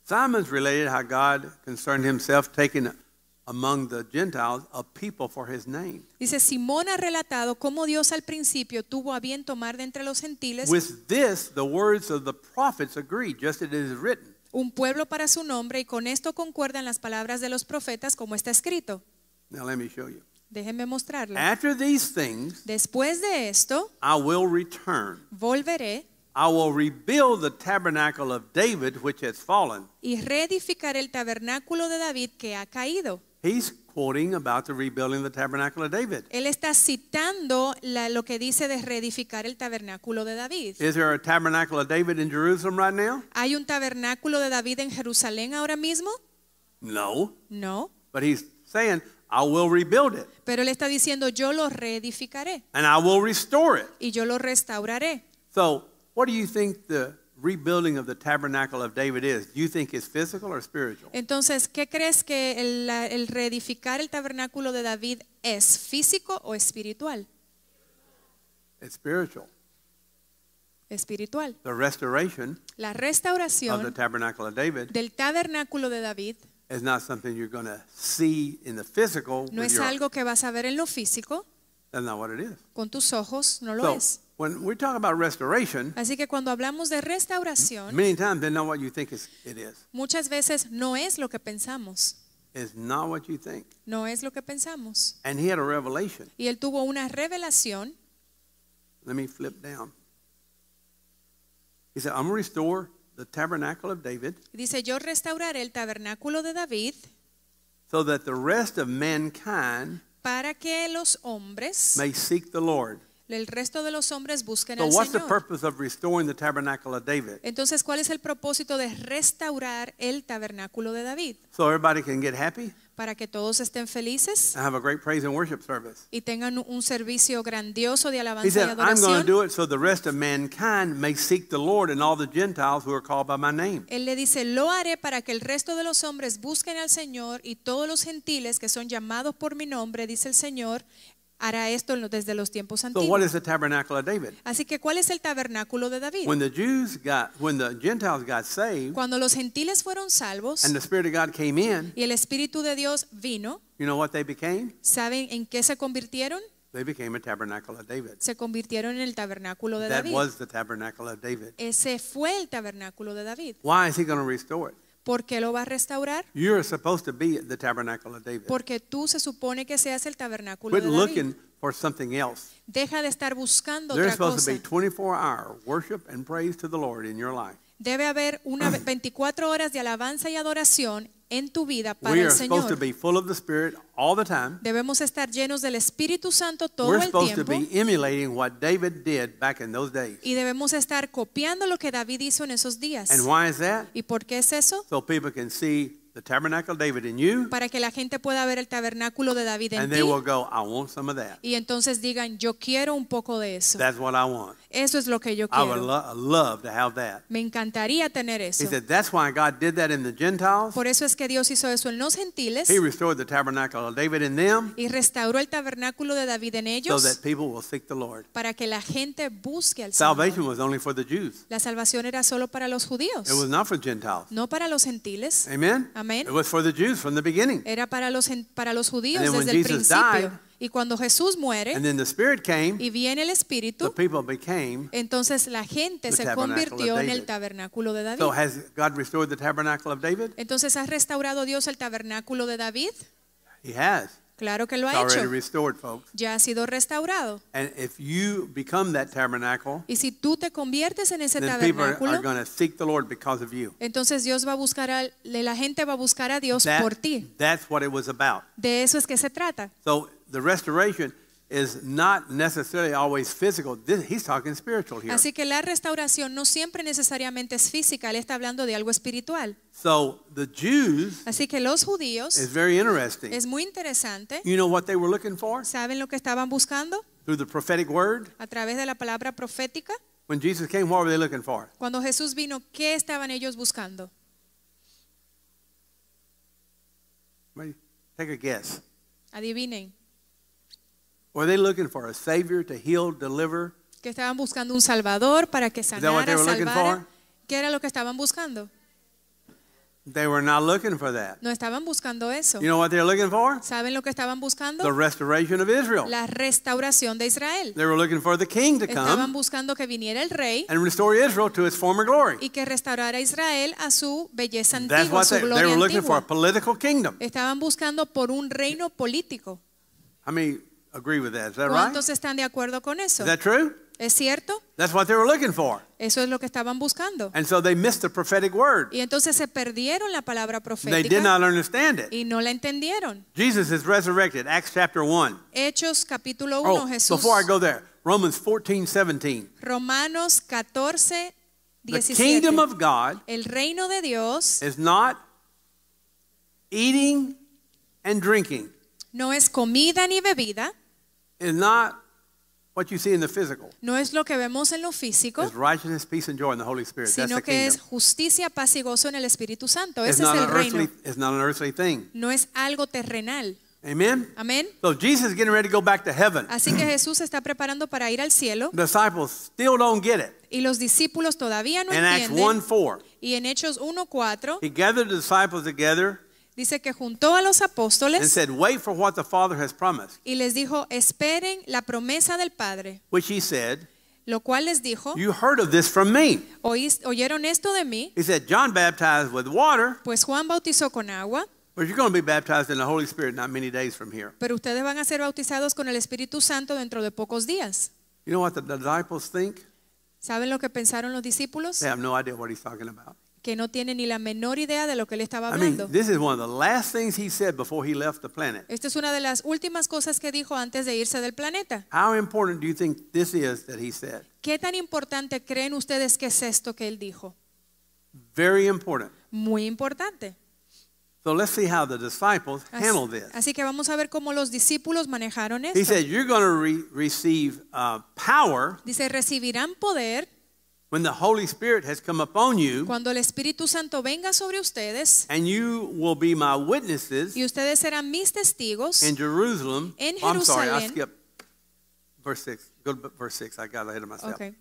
Simon's related how God concerned himself taking among the Gentiles a people for his name. Dice Simón ha relatado cómo Dios al principio tuvo a bien tomar de entre los gentiles. Un pueblo para su nombre y con esto concuerdan las palabras de los profetas como está escrito. Now Déjenme mostrarlo. Después de esto, Volveré. Y reedificaré el tabernáculo de David que ha caído. He's quoting about the rebuilding the tabernacle of David. Él está citando la, lo que dice de reedificar el tabernáculo de David. Is there a tabernacle of David in Jerusalem right now? ¿Hay un tabernáculo de David en Jerusalén ahora mismo? No. No. But he's saying, I will rebuild it. Pero él está diciendo, yo lo reedificaré. And I will restore it. Y yo lo restauraré. So, what do you think the rebuilding of the tabernacle of David is? Do you think it's physical or spiritual? Entonces, ¿qué crees que el, el reedificar el tabernáculo de David es físico o espiritual? It's spiritual. Espiritual. The restoration La restauración of the tabernacle of David del tabernáculo de David is not something you're going to see in the physical. No es algo que vas a ver en lo físico. That's not what it is. Con tus ojos no lo so, es. When we talk about restoration, Así que cuando hablamos de restauración, many times they're not what you think is, it is. muchas veces no es lo que pensamos. It's not what you think. No es lo que pensamos. And he had a revelation. Y él tuvo una revelación. Let me flip down. He said, I'm going to restore the tabernacle of David. Dice, yo restauraré el tabernáculo de David. So that the rest of mankind para que los hombres may seek the Lord. El resto de los hombres busquen al Señor. Entonces, ¿cuál es el propósito de restaurar el tabernáculo de David? Para que todos estén felices. Y tengan un servicio grandioso de alabanza y adoración. Él le dice, lo haré para que el resto de los hombres busquen al Señor y todos los gentiles que son llamados por mi nombre, dice el Señor, hará esto desde los tiempos antiguos. Así que ¿cuál es el tabernáculo de David? cuando los gentiles fueron salvos, y el espíritu de Dios vino, ¿Saben en qué se convirtieron? Se convirtieron en el tabernáculo de David. Ese fue el tabernáculo de David. Why is he going to restore it? ¿Por qué lo va a restaurar? You're supposed to be the tabernacle of David. Porque tú se supone que seas el tabernáculo Quit de David. Looking for something else. Deja de estar buscando There's otra cosa. supposed to be 24-hour worship and praise to the Lord in your life. Debe haber una 24 horas de alabanza y adoración en tu vida para el Señor. Debemos estar llenos del Espíritu Santo todo el tiempo. Y debemos estar copiando lo que David hizo en esos días. ¿Y por qué es eso? the tabernacle of David in you. Para que la gente pueda ver el tabernáculo de David en ti. And they will go, I want some of that. Y entonces digan, yo quiero un poco de eso. That's what I want. Eso es lo que yo I would lo- love to have that. Me encantaría tener eso. He said, that's why God did that in the Gentiles. Por eso es que Dios hizo eso en los gentiles He restored the tabernacle of David in them y restauró el tabernáculo de David en ellos. so that people will seek the Lord. para que la gente busque al Salvation Salvador. was only for the Jews. La salvación era solo para los judíos, It was not for Gentiles. no para los gentiles. Amen? Amen. It was for the Jews from the beginning. Era para los, para los judíos desde el Jesus died, principio. Y cuando Jesús muere y viene el Espíritu, entonces la gente se convirtió en el tabernáculo de David. ¿Entonces has Entonces ha restaurado Dios el tabernáculo de David? Claro que lo ha hecho. ya ha sido restaurado. y si tú te conviertes en ese tabernáculo, entonces Dios va a buscar a, la gente va a buscar a Dios por ti. De eso es que se trata. the restoration is not necessarily always physical. This, he's talking spiritual here. Así que la restauración no siempre necesariamente es física, él está hablando de algo espiritual. So the Jews Así que los judíos is very interesting. es muy interesante. You know what they were looking for? ¿Saben lo que estaban buscando? Through the prophetic word? A través de la palabra profética. When Jesus came, what were they looking for? Cuando Jesús vino, ¿qué estaban ellos buscando? Take a guess. Adivinen. Were they looking for a savior to heal, deliver? Que estaban buscando un salvador para que sanara, salvara. ¿Qué era lo que estaban buscando? They were not looking for that. No estaban buscando eso. You know what they're looking for? ¿Saben lo que estaban buscando? The restoration of Israel. La restauración de Israel. They were looking for the king to come. estaban buscando que viniera el rey and restore Israel to its former glory. y que restaurara Israel a su belleza That's antigua, su they, gloria they were looking antigua. For a political kingdom. Estaban buscando por un reino político. I mean, agree with that. Is that right? están de acuerdo con eso? Is that true? ¿Es cierto? That's what they were looking for. Eso es lo que estaban buscando. And so they missed the prophetic word. Y entonces se perdieron la palabra profética. They did not understand it. Y no la entendieron. Jesus is resurrected, Acts chapter 1. Hechos capítulo 1, oh, Jesús. Before I go there, Romans 14, 17. Romanos 14, 17. The kingdom of God El reino de Dios is not eating and drinking. No es comida ni bebida is not what you see in the physical. No es lo que vemos en lo físico. It's righteousness, peace and joy in the Holy Spirit. Sino That's the que es justicia, paz y gozo en el Espíritu Santo. It's Ese es el reino. it's not an earthly thing. No es algo terrenal. Amen. Amen. So Jesus is getting ready to go back to heaven. Así que Jesús está preparando para ir al cielo. Disciples still don't get it. Y los discípulos todavía no in entienden. Acts 1, 4, y en Hechos 1:4 He gathered the disciples together Dice que juntó a los apóstoles y les dijo, esperen la promesa del Padre. lo cual les dijo, oyeron esto de mí. pues Juan bautizó con agua. Pero ustedes van a ser bautizados con el Espíritu Santo dentro de pocos días. ¿Saben lo que pensaron los discípulos? que no tiene ni la menor idea de lo que él estaba hablando. Esta es una de las últimas cosas que dijo antes de irse del planeta. ¿Qué tan importante creen ustedes que es esto que él dijo? Very important. Muy importante. So let's see how the disciples así, this. Así que vamos a ver cómo los discípulos manejaron esto. "You're going to receive uh, power." Dice, recibirán poder. When the Holy Spirit has come upon you, cuando el Espíritu Santo venga sobre ustedes, and you will be my witnesses, y ustedes serán mis testigos, in Jerusalem, en Jerusalén, oh, I'm sorry, I skipped verse six. Go to verse six. I got ahead of myself. Okay.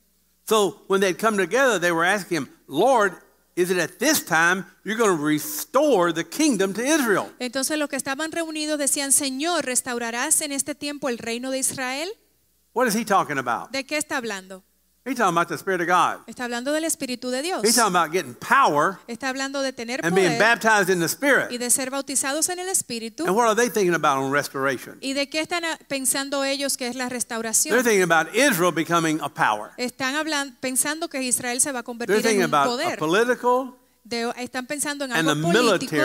So when they'd come together, they were asking him, Lord, is it at this time you're going to restore the kingdom to Israel? Entonces los que estaban reunidos decían, Señor, ¿restaurarás en este tiempo el reino de Israel? What is he talking about? ¿De qué está hablando? He's talking about the Spirit of God. Está hablando del Espíritu de Dios. He's talking about getting power Está hablando de tener and poder being baptized in the Spirit. y de ser bautizados en el Espíritu. And what are they thinking about on restoration? ¿Y de qué están pensando ellos que es la restauración? They're thinking about Israel becoming a power. Están hablando, pensando que Israel se va a convertir en un poder. a political de, están pensando en algo político,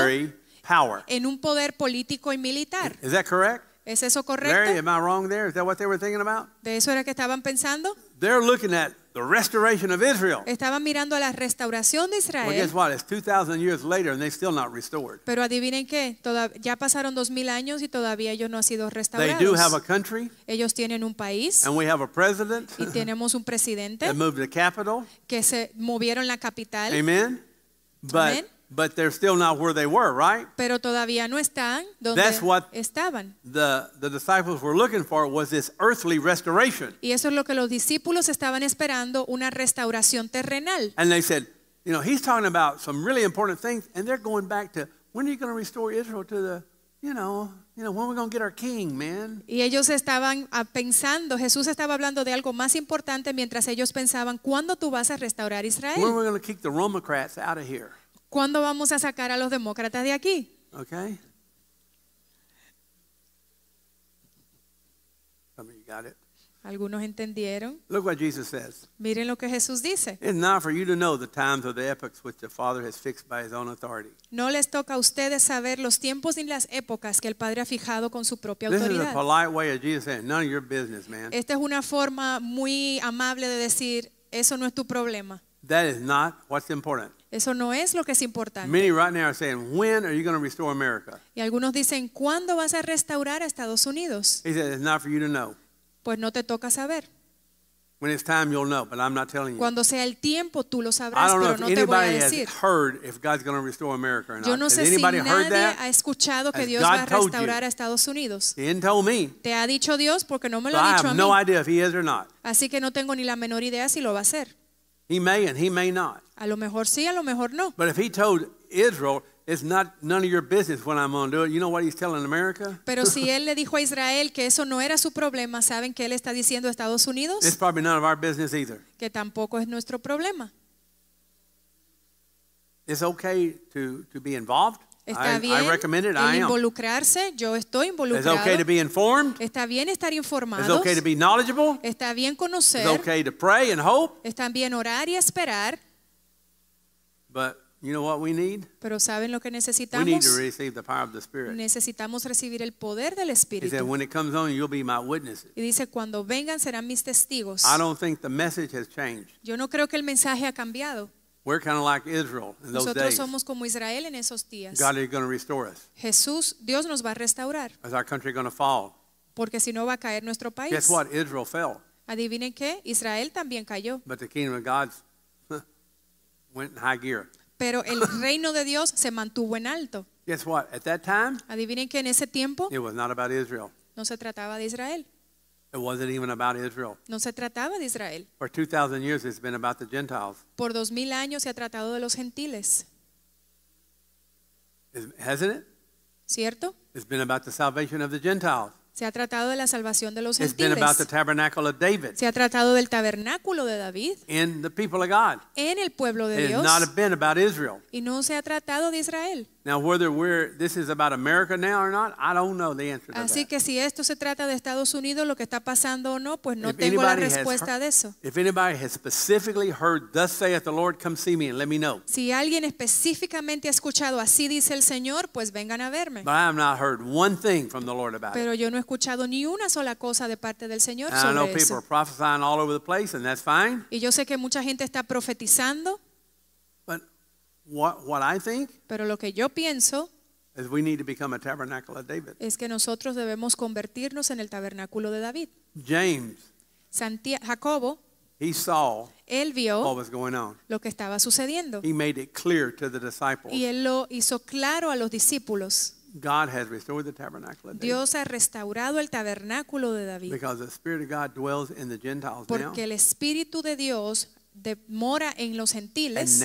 power. en un poder político y militar. Is that correct? ¿Es eso correcto? Larry, am I wrong there? Is that what they were thinking about? ¿De eso era que estaban pensando? They're looking at the restoration of Israel. Estaban mirando a la restauración de Israel. Well, guess what? It's 2,000 years later and they're still not restored. Pero adivinen qué, Toda, ya pasaron 2,000 años y todavía ellos no han sido restaurados. They do have a country. Ellos tienen un país. And we have a president. Y tenemos un presidente. that moved the capital. Que se movieron la capital. Amen. But Amen. But they're still not where they were, right? Pero todavía no están donde That's what estaban. The, the disciples were looking for was this earthly restoration. Y eso es lo que los discípulos estaban esperando, una restauración terrenal. And they said, you know, he's talking about some really important things, and they're going back to when are you going to restore Israel to the, you know, you know, when are we going to get our king, man? Y ellos estaban ah, pensando, Jesús estaba hablando de algo más importante mientras ellos pensaban, ¿cuándo tú vas a restaurar Israel? When are we going to kick the Romocrats out of here? ¿Cuándo vamos a sacar a los demócratas de aquí? Okay. Algunos entendieron. Miren lo que Jesús dice. No les toca a ustedes saber los tiempos ni las épocas que el Padre ha fijado con su propia autoridad. Esta es una forma muy amable de decir, eso no es tu problema. That is not what's important. Eso no es lo que es importante. Many right are saying, "When are you going to restore America?" Y algunos dicen, "¿Cuándo vas a restaurar a Estados Unidos?" Pues no te toca saber. When it's time, you'll know, but I'm not telling you. Cuando sea el tiempo, tú lo sabrás, pero no te voy a decir. Yo no sé si nadie ha escuchado que Dios va a restaurar a Estados Unidos. Te ha dicho Dios porque no me lo ha dicho a mí. Así que no tengo ni la menor idea si lo va a hacer. He may and he may not. A lo mejor sí, a lo mejor no. But if he told Israel, it's not none of your business when I'm going to do it. You know what he's telling America? Pero si él le dijo a Israel que eso no era su problema, ¿saben qué le está diciendo a Estados Unidos? It's probably none of our business either. Que tampoco es nuestro problema. It's okay to, to be involved. Está bien involucrarse. Yo estoy involucrado. Está bien estar informado. Está bien conocer. Está bien orar y esperar. Pero saben lo que necesitamos. Necesitamos recibir el poder del Espíritu. Y dice, cuando vengan serán mis testigos. Yo no creo que el mensaje ha cambiado. We're Nosotros somos como Israel en esos días. Jesús, Dios nos va a restaurar. Porque si no va a caer nuestro país. Adivinen qué, Israel también cayó. Pero el reino de Dios se mantuvo en alto. Adivinen que en ese tiempo no se trataba de Israel. It wasn't even about Israel. No se trataba de Israel. For 2000 years it's been about the Gentiles. Por 2000 años se ha tratado de los gentiles. Hasn't it? ¿Cierto? It's been about the salvation of the Gentiles. Se ha tratado de la salvación de los gentiles. It's been about the tabernacle of David. Se ha tratado del tabernáculo de David. In the people of God. En el pueblo de Dios. It's not been about Israel. Y no se ha tratado de Israel. Now, whether we're, this is about America now or not, I don't know the answer to Así that. que si esto se trata de Estados Unidos, lo que está pasando o no, pues no if tengo la respuesta heard, de eso. If anybody has specifically heard, thus saith the Lord, come see me and let me know. Si alguien específicamente ha escuchado, así dice el Señor, pues vengan a verme. But I have not heard one thing from the Lord about Pero yo no he escuchado ni una sola cosa de parte del Señor and sobre I know people Are prophesying all over the place, and that's fine. Y yo sé que mucha gente está profetizando. But Pero lo que yo pienso es que nosotros debemos convertirnos en el tabernáculo de David. James, Santiago, Jacobo, él vio lo que estaba sucediendo y él lo hizo claro a los discípulos. Dios ha restaurado el tabernáculo de David porque el Espíritu de Dios demora mora en los gentiles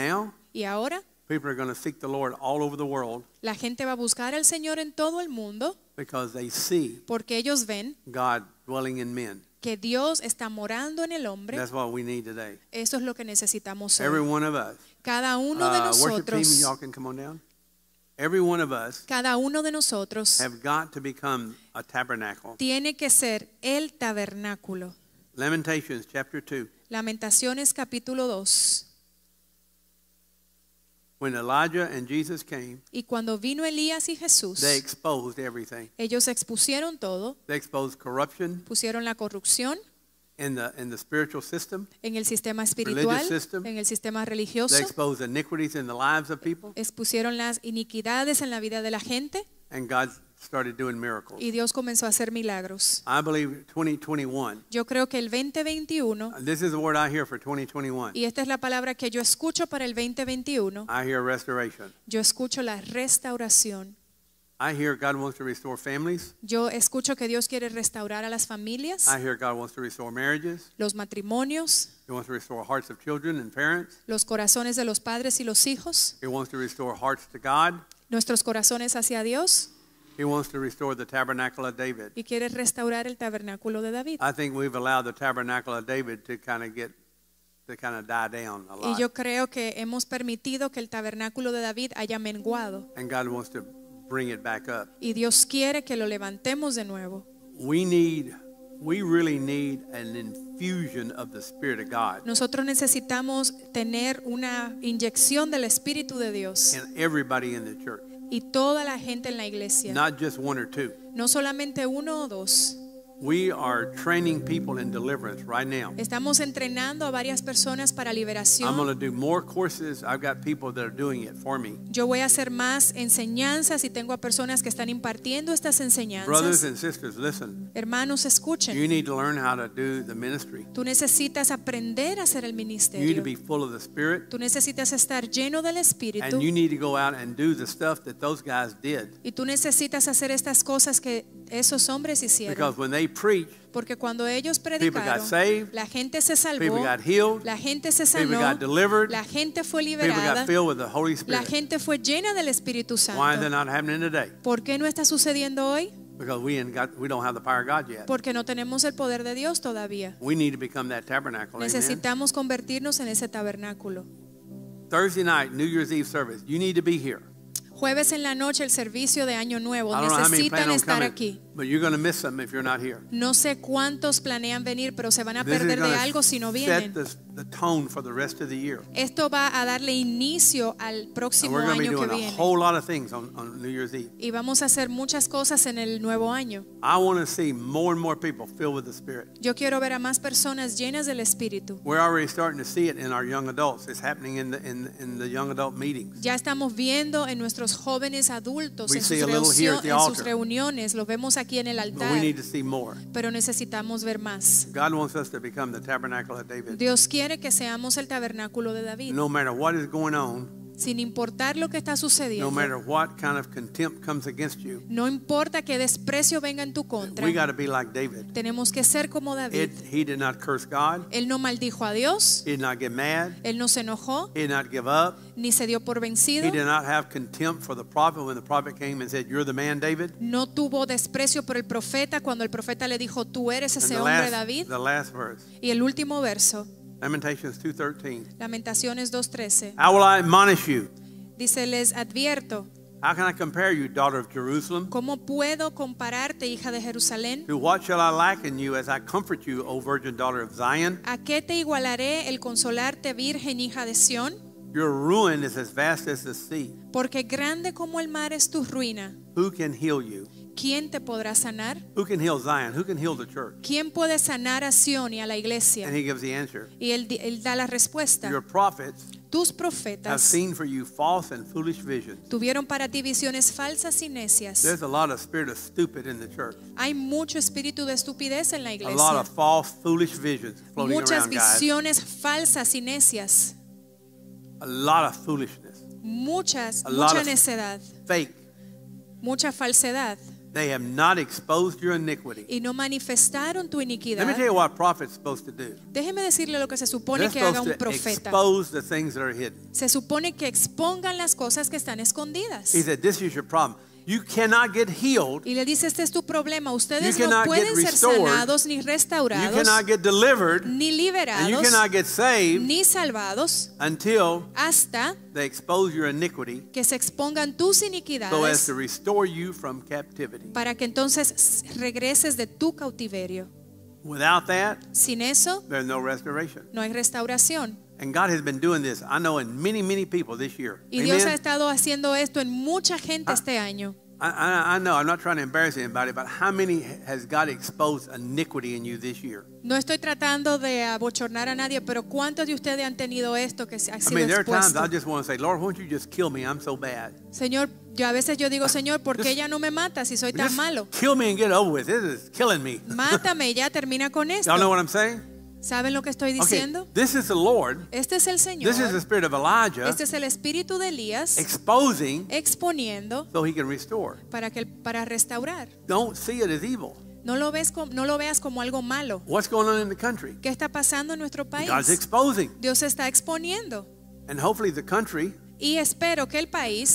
y ahora People are going to seek the Lord all over the world. La gente va a buscar al Señor en todo el mundo. Because they see. Porque ellos ven. God dwelling in men. Que Dios está morando en el hombre. That's what we need today. Eso es lo que necesitamos hoy. Every one of us. Cada uno de uh, nosotros. Uh, team, y'all can come on down. Every one of us. Cada uno de nosotros. Have got to become a tabernacle. Tiene que ser el tabernáculo. Lamentations chapter 2. Lamentaciones capítulo 2 y cuando vino Elías y Jesús, ellos expusieron todo, Expusieron pusieron la corrupción en el sistema espiritual, en el sistema religioso, expusieron las iniquidades en la vida de la gente. Y Dios comenzó a hacer milagros. Yo creo que el 2021. Uh, y esta es la palabra que yo escucho para el 2021. Yo escucho la restauración. Yo escucho que Dios quiere restaurar a las familias. Los matrimonios. Los corazones de los padres y los hijos. Nuestros corazones hacia Dios. He wants to restore the tabernacle of David. Y quiere restaurar el tabernáculo de David. I think we've allowed the tabernacle of David to kind of get to kind of die down a lot. Y yo creo que hemos permitido que el tabernáculo de David haya menguado. And God wants to bring it back up. Y Dios quiere que lo levantemos de nuevo. We need we really need an infusion of the Spirit of God. Nosotros necesitamos tener una inyección del Espíritu de Dios. And everybody in the church y toda la gente en la iglesia. No solamente uno o dos. Estamos entrenando a varias personas para liberación. Yo voy a hacer más enseñanzas y tengo a personas que están impartiendo estas enseñanzas. Brothers listen. Hermanos, escuchen. Tú necesitas aprender a hacer el ministerio. Tú necesitas estar lleno del Espíritu. Y tú necesitas hacer estas cosas que esos hombres hicieron. When they preach, porque cuando ellos predicaron, saved, la gente se salvó, People got healed, la gente se sanó, got delivered, la gente fue liberada, People got filled with the Holy Spirit. la gente fue llena del Espíritu Santo. Why is not happening today? ¿Por qué no está sucediendo hoy? Porque no tenemos el poder de Dios todavía. We need to become that tabernacle, Necesitamos amen. convertirnos en ese tabernáculo. Thursday night, New Year's Eve service. You need to be here. Jueves en la noche el servicio de Año Nuevo. Necesitan estar aquí. But you're going to miss them if you're not here. No sé cuántos planean venir, pero se van a perder de algo si no vienen. The, the tone for the rest of the year. Esto va a darle inicio al próximo año be doing que viene. A whole lot of things on, on New Year's Eve. Y vamos a hacer muchas cosas en el nuevo año. I want to see more and more people filled with the Spirit. Yo quiero ver a más personas llenas del Espíritu. We're already starting to see it in our young adults. It's happening in the in, in the young adult meetings. Ya estamos viendo en nuestros jóvenes adultos en sus, en sus reuniones. Lo vemos aquí aquí en el altar. Pero necesitamos ver más. Dios quiere que seamos el tabernáculo de David. No matter what is going sin importar lo que está sucediendo, no, importa qué desprecio venga en tu contra, tenemos que ser como David. Él no maldijo a Dios, él no se enojó, ni se dio por vencido. No tuvo desprecio por el profeta cuando el profeta le dijo, "Tú eres ese hombre, David." Y el último verso. Lamentations 2:13. Lamentaciones 2:13. How will I admonish you. Dice, les advierto. How can I compare you, daughter of Jerusalem? ¿Cómo puedo compararte, hija de Jerusalén? To what shall I liken you as I comfort you, O virgin daughter of Zion? ¿A qué te igualaré el consolarte, virgen hija de Sión? Your ruin is as vast as the sea. Porque grande como el mar es tu ruina. Who can heal you? ¿Quién te podrá sanar? Who can heal Zion? Who can heal the church? ¿Quién puede sanar a Sion y a la iglesia? And he gives the answer. Y él, él da la respuesta. Your prophets Tus profetas have seen for you false and foolish visions. tuvieron para ti visiones falsas y necias. There's a lot of spirit of stupid in the church. Hay mucho espíritu de estupidez en la iglesia. A lot of false, foolish visions floating Muchas around, visiones guys. falsas y necias. A lot of foolishness. Muchas, a mucha lot necedad. Of fake. Mucha falsedad. They have not exposed your iniquity. Y no manifestaron tu iniquidad. Let me tell you what a prophet's supposed to do. Déjeme decirle lo que se supone They're que haga un profeta. Expose the things that are hidden. Se supone que expongan las cosas que están escondidas. He said, "This is your problem." Y le dice, este es tu problema. Ustedes no pueden ser sanados ni restaurados. ni liberados. ni salvados. hasta que se expongan tus iniquidades. Para que entonces regreses de tu cautiverio. sin eso, no No hay restauración. And God has been doing this. I know in many, many people this year. Y Amen? ha estado haciendo esto en mucha gente I, este año. I, I, know I'm not trying to embarrass anybody, but how many has God exposed iniquity in you this year? No estoy tratando de abochornar a nadie, pero ¿cuántos de ustedes han tenido esto que ha sido I mean, there are times I just want to say, Lord, won't you just kill me? I'm so bad. Señor, yo a veces yo digo, Señor, ¿por qué ya no me mata si soy tan malo? Kill me and get over with. This is killing me. Mátame y ya termina con esto. Y'all know what I'm saying? ¿Saben lo que estoy diciendo? Okay, this is the Lord. Este es el Señor. This is the spirit of Elijah. Este es el espíritu de Elías. Exposing. Exponiendo. So he can restore. Para que para restaurar. Don't see it as evil. No lo, ves, no lo veas como algo malo. What's going on in the country? ¿Qué está pasando en nuestro país? God's exposing. Dios está exponiendo. And hopefully the country Y espero que el país,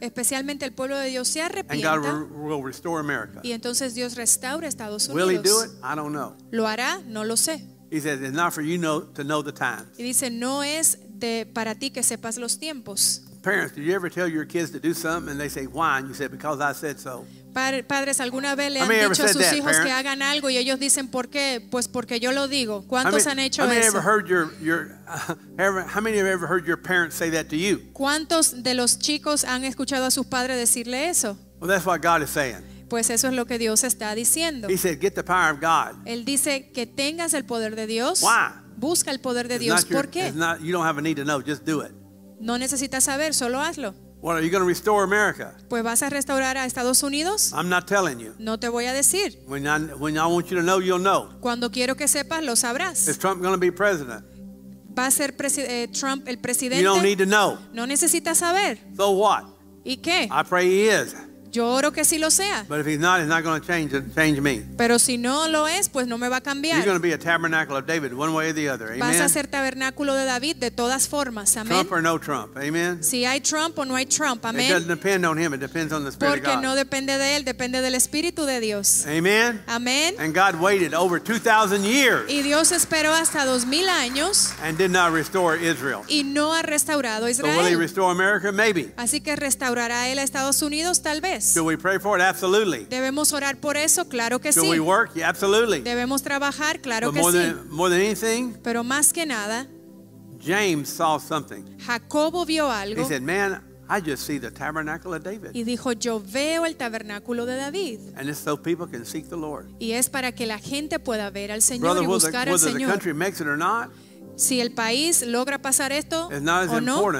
especialmente el pueblo de Dios, se and God arrepienta y entonces Dios restaura Estados Will He do it? Unidos. I don't know. ¿Lo hará? No lo sé. Y dice, no es de, para ti que sepas los tiempos. Parents, did you ever tell your kids to do something and they say why? And you say because I said so. Padres, ¿alguna vez le han dicho a sus hijos que hagan algo y ellos dicen por qué? Pues porque yo lo digo. ¿Cuántos han hecho eso? ¿Cuántos de los chicos han escuchado a sus padres decirle eso? Pues eso es lo que Dios está diciendo. Él dice que tengas el poder de Dios. Busca el poder de Dios. ¿Por qué? No necesitas saber, solo hazlo. What are you going to restore America? Pues vas a restaurar a Estados Unidos. I'm not telling you. No te voy a decir. When I, when I want you to know, you'll know. Cuando quiero que sepas, lo sabrás. Is Trump going to be president? Va a ser eh, Trump el presidente. You don't need to know. No necesitas saber. So what? ¿Y qué? I pray he is. Yo oro que sí lo sea. But if he's not, he's not going to change change me. Pero si no lo es, pues no me va a cambiar. You're going to be a tabernacle of David, one way or the other. Amen. Vas a ser tabernáculo de David de todas formas. Amen. Trump or no Trump. Amen. Si hay Trump o no hay Trump. Amen. It doesn't depend on him. It depends on the Spirit Porque of God. no depende de él, depende del Espíritu de Dios. Amen. Amen. And God waited over 2,000 years. Y Dios esperó hasta 2,000 años. And did not restore Israel. Y no ha restaurado Israel. So will he restore America? Maybe. Así que restaurará él a Estados Unidos, tal vez es. Do we pray for it? Absolutely. Debemos orar por eso, claro que Do sí. we work? Yeah, absolutely. Debemos trabajar, claro But que more sí. than, more than anything, Pero más que nada, James saw something. Jacobo vio algo. He said, "Man, I just see the tabernacle of David." Y dijo, "Yo veo el tabernáculo de David." And it's so people can seek the Lord. Y es para que la gente pueda ver al Señor Brother, y buscar whether, al Señor. The country makes it or not, si el país logra pasar esto o no,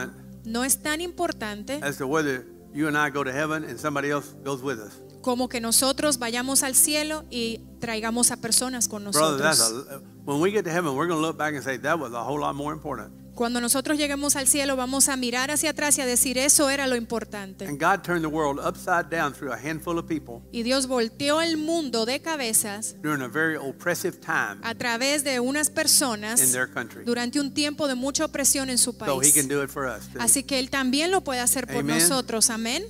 no es tan importante as to whether you and I go to heaven and somebody else goes with us. Como que nosotros vayamos al cielo y traigamos a personas con nosotros. Brother, that's a, when we get to heaven, we're going to look back and say that was a whole lot more important. Cuando nosotros lleguemos al cielo vamos a mirar hacia atrás y a decir eso era lo importante. Y Dios volteó el mundo de cabezas a, través de unas personas durante un tiempo de mucha opresión en su país. Así que él también lo puede hacer por nosotros. Amén.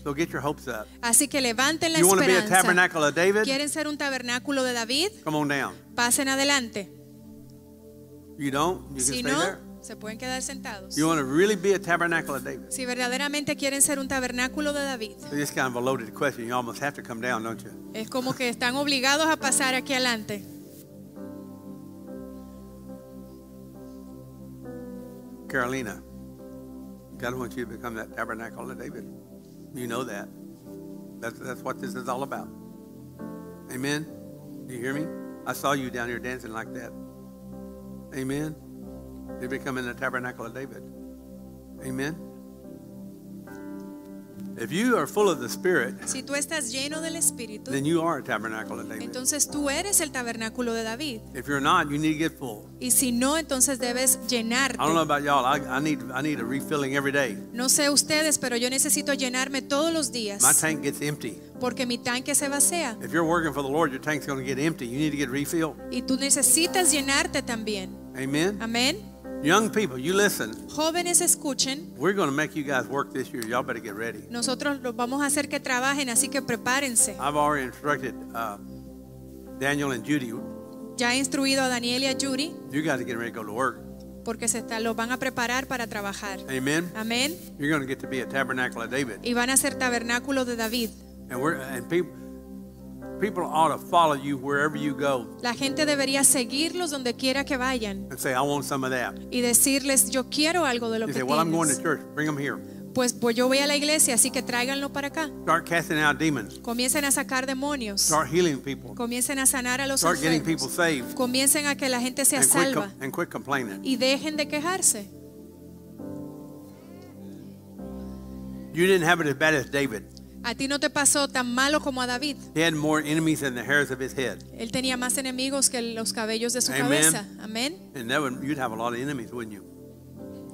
Así que levanten la esperanza. ¿Quieren ser un tabernáculo de David? Pasen adelante. si no, Se pueden quedar sentados. You want to really be a tabernacle of David. Si verdaderamente quieren ser un tabernáculo de David. So kind of a loaded question. You almost have to come down, don't you? Es como que están obligados a pasar aquí adelante. Carolina, God wants you to become that tabernacle of David. You know that. That's, that's what this is all about. Amen. Do you hear me? I saw you down here dancing like that. Amen. They become in the tabernacle of David. Amen. If you are full of the Spirit, si tú estás lleno del Espíritu, then you are a tabernacle of David. Entonces tú eres el tabernáculo de David. If you're not, you need to get full. Y si no, entonces debes llenarte. I don't know about y'all. I, I need I need a refilling every day. No sé ustedes, pero yo necesito llenarme todos los días. My tank gets empty. Porque mi tanque se vacía. If you're working for the Lord, your tank's going to get empty. You need to get refilled. Y tú necesitas llenarte también. Amen. Amén. Young people, you listen. Jóvenes, escuchen. We're going to make you guys work this year. Y'all better get ready. Nosotros los vamos a hacer que trabajen, así que prepárense. I've already instructed uh, Daniel and Judy. Ya he instruido a Daniel y a Judy. You guys are getting ready to go to work. Porque se está, los van a preparar para trabajar. Amen. Amen. You're going to get to be a tabernacle of David. Y van a ser tabernáculo de David. And we're and people People ought to follow you wherever you go. La gente debería seguirlos donde quiera que vayan. And say, I want some of that. Y decirles, yo quiero algo de lo you que say, well, tienes. I'm going to church. Bring them here. Pues, pues, yo voy a la iglesia, así que tráiganlo para acá. Start casting out demons. Comiencen a sacar demonios. Start healing people. Comiencen a sanar a los Start enfermos. Getting people saved. Comiencen a que la gente sea and salva. and quit complaining. Y dejen de quejarse. You didn't have it as bad as David. A ti no te pasó tan malo como a David. Él tenía más enemigos que los cabellos de su cabeza. Amén.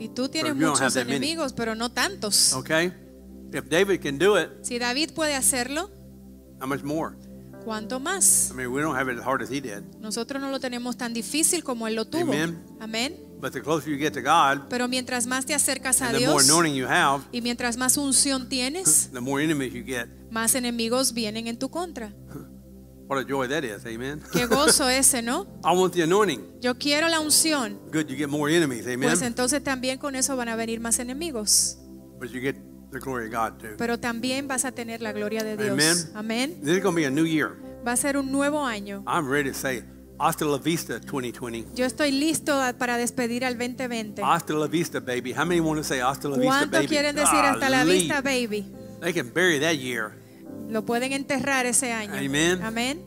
Y tú tienes muchos enemigos, pero no tantos. Okay. si David puede hacerlo, ¿Cuánto más? Nosotros no lo tenemos tan difícil como él lo tuvo. Amén. But the closer you get to God, Pero mientras más te acercas a and the more anointing you have, y mientras más unción tienes, the more enemies you get. más enemigos vienen en tu contra. What a joy that is, amen. Qué gozo ese, ¿no? I want the anointing. Yo quiero la unción. Good, you get more enemies, amen. Pues entonces también con eso van a venir más enemigos. But you get the glory of God too. Pero también vas a tener la gloria de Dios. Amen. Amen. This is going to be a new year. Va a ser un nuevo año. I'm ready to say it. Hasta la vista 2020. Yo estoy listo para despedir al 2020. Hasta la vista, baby. How many want to say hasta la vista, baby? ¿Cuántos quieren decir hasta la vista, baby? They can bury that year. Lo pueden enterrar ese año. Amen. Amen.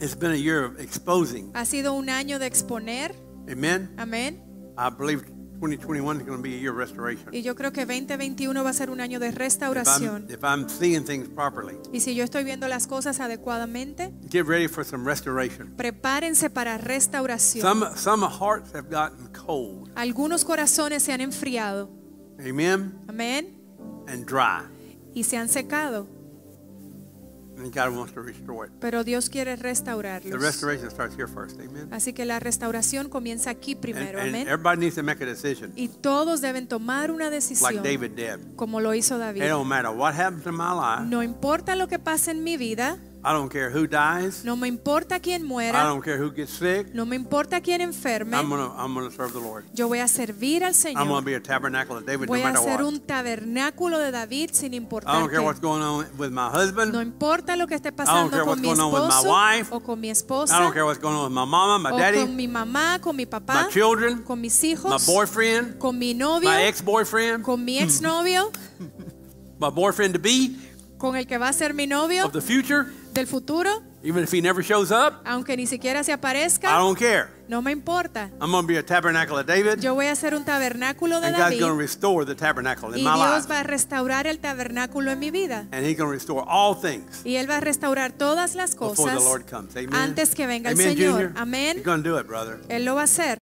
It's been a year of exposing. Ha sido un año de exponer. Amen. Amen. I believe 2021 going to be a year of Y yo creo que 2021 va a ser un año de restauración. If seeing things properly, y si yo estoy viendo las cosas adecuadamente, prepárense para restauración. some hearts have gotten cold. Algunos corazones se han enfriado. Amen. Amen. And dry. Y se han secado. Pero Dios quiere restaurarlos. Así que la restauración comienza aquí primero. Y todos deben tomar una decisión. Como lo hizo David. No importa lo que pase en mi vida. I don't care who dies. No me importa quién muera. I don't care who gets sick. No me importa quién enferme. I'm gonna, I'm gonna serve the Lord. Yo voy a servir al Señor. I'm gonna be a tabernacle of David, voy no a ser un tabernáculo de David sin importar I don't care what's going on with my husband. No importa lo que esté pasando I don't care con what's mi going on with my wife. o con mi esposa. I don't care what's going on with my mama, my o daddy. con mi mamá, con mi papá. My children. Con mis hijos. My boyfriend. Con mi novio. My ex-boyfriend. Con mi exnovio. my boyfriend to be. Con el que va a ser mi novio. Of the future del futuro, even if he never shows up, aunque ni siquiera se aparezca, I don't care. No me importa. I'm going to be a tabernacle of David. Yo voy a ser un tabernáculo de and David. God's going to restore the tabernacle in y my Dios life. va a restaurar el tabernáculo en mi vida. And he's going to restore all things. Y él va a restaurar todas las cosas before the Lord comes. Amen. antes que venga Amen, el Señor. Amen. He's going to do it, brother. Él lo va a hacer.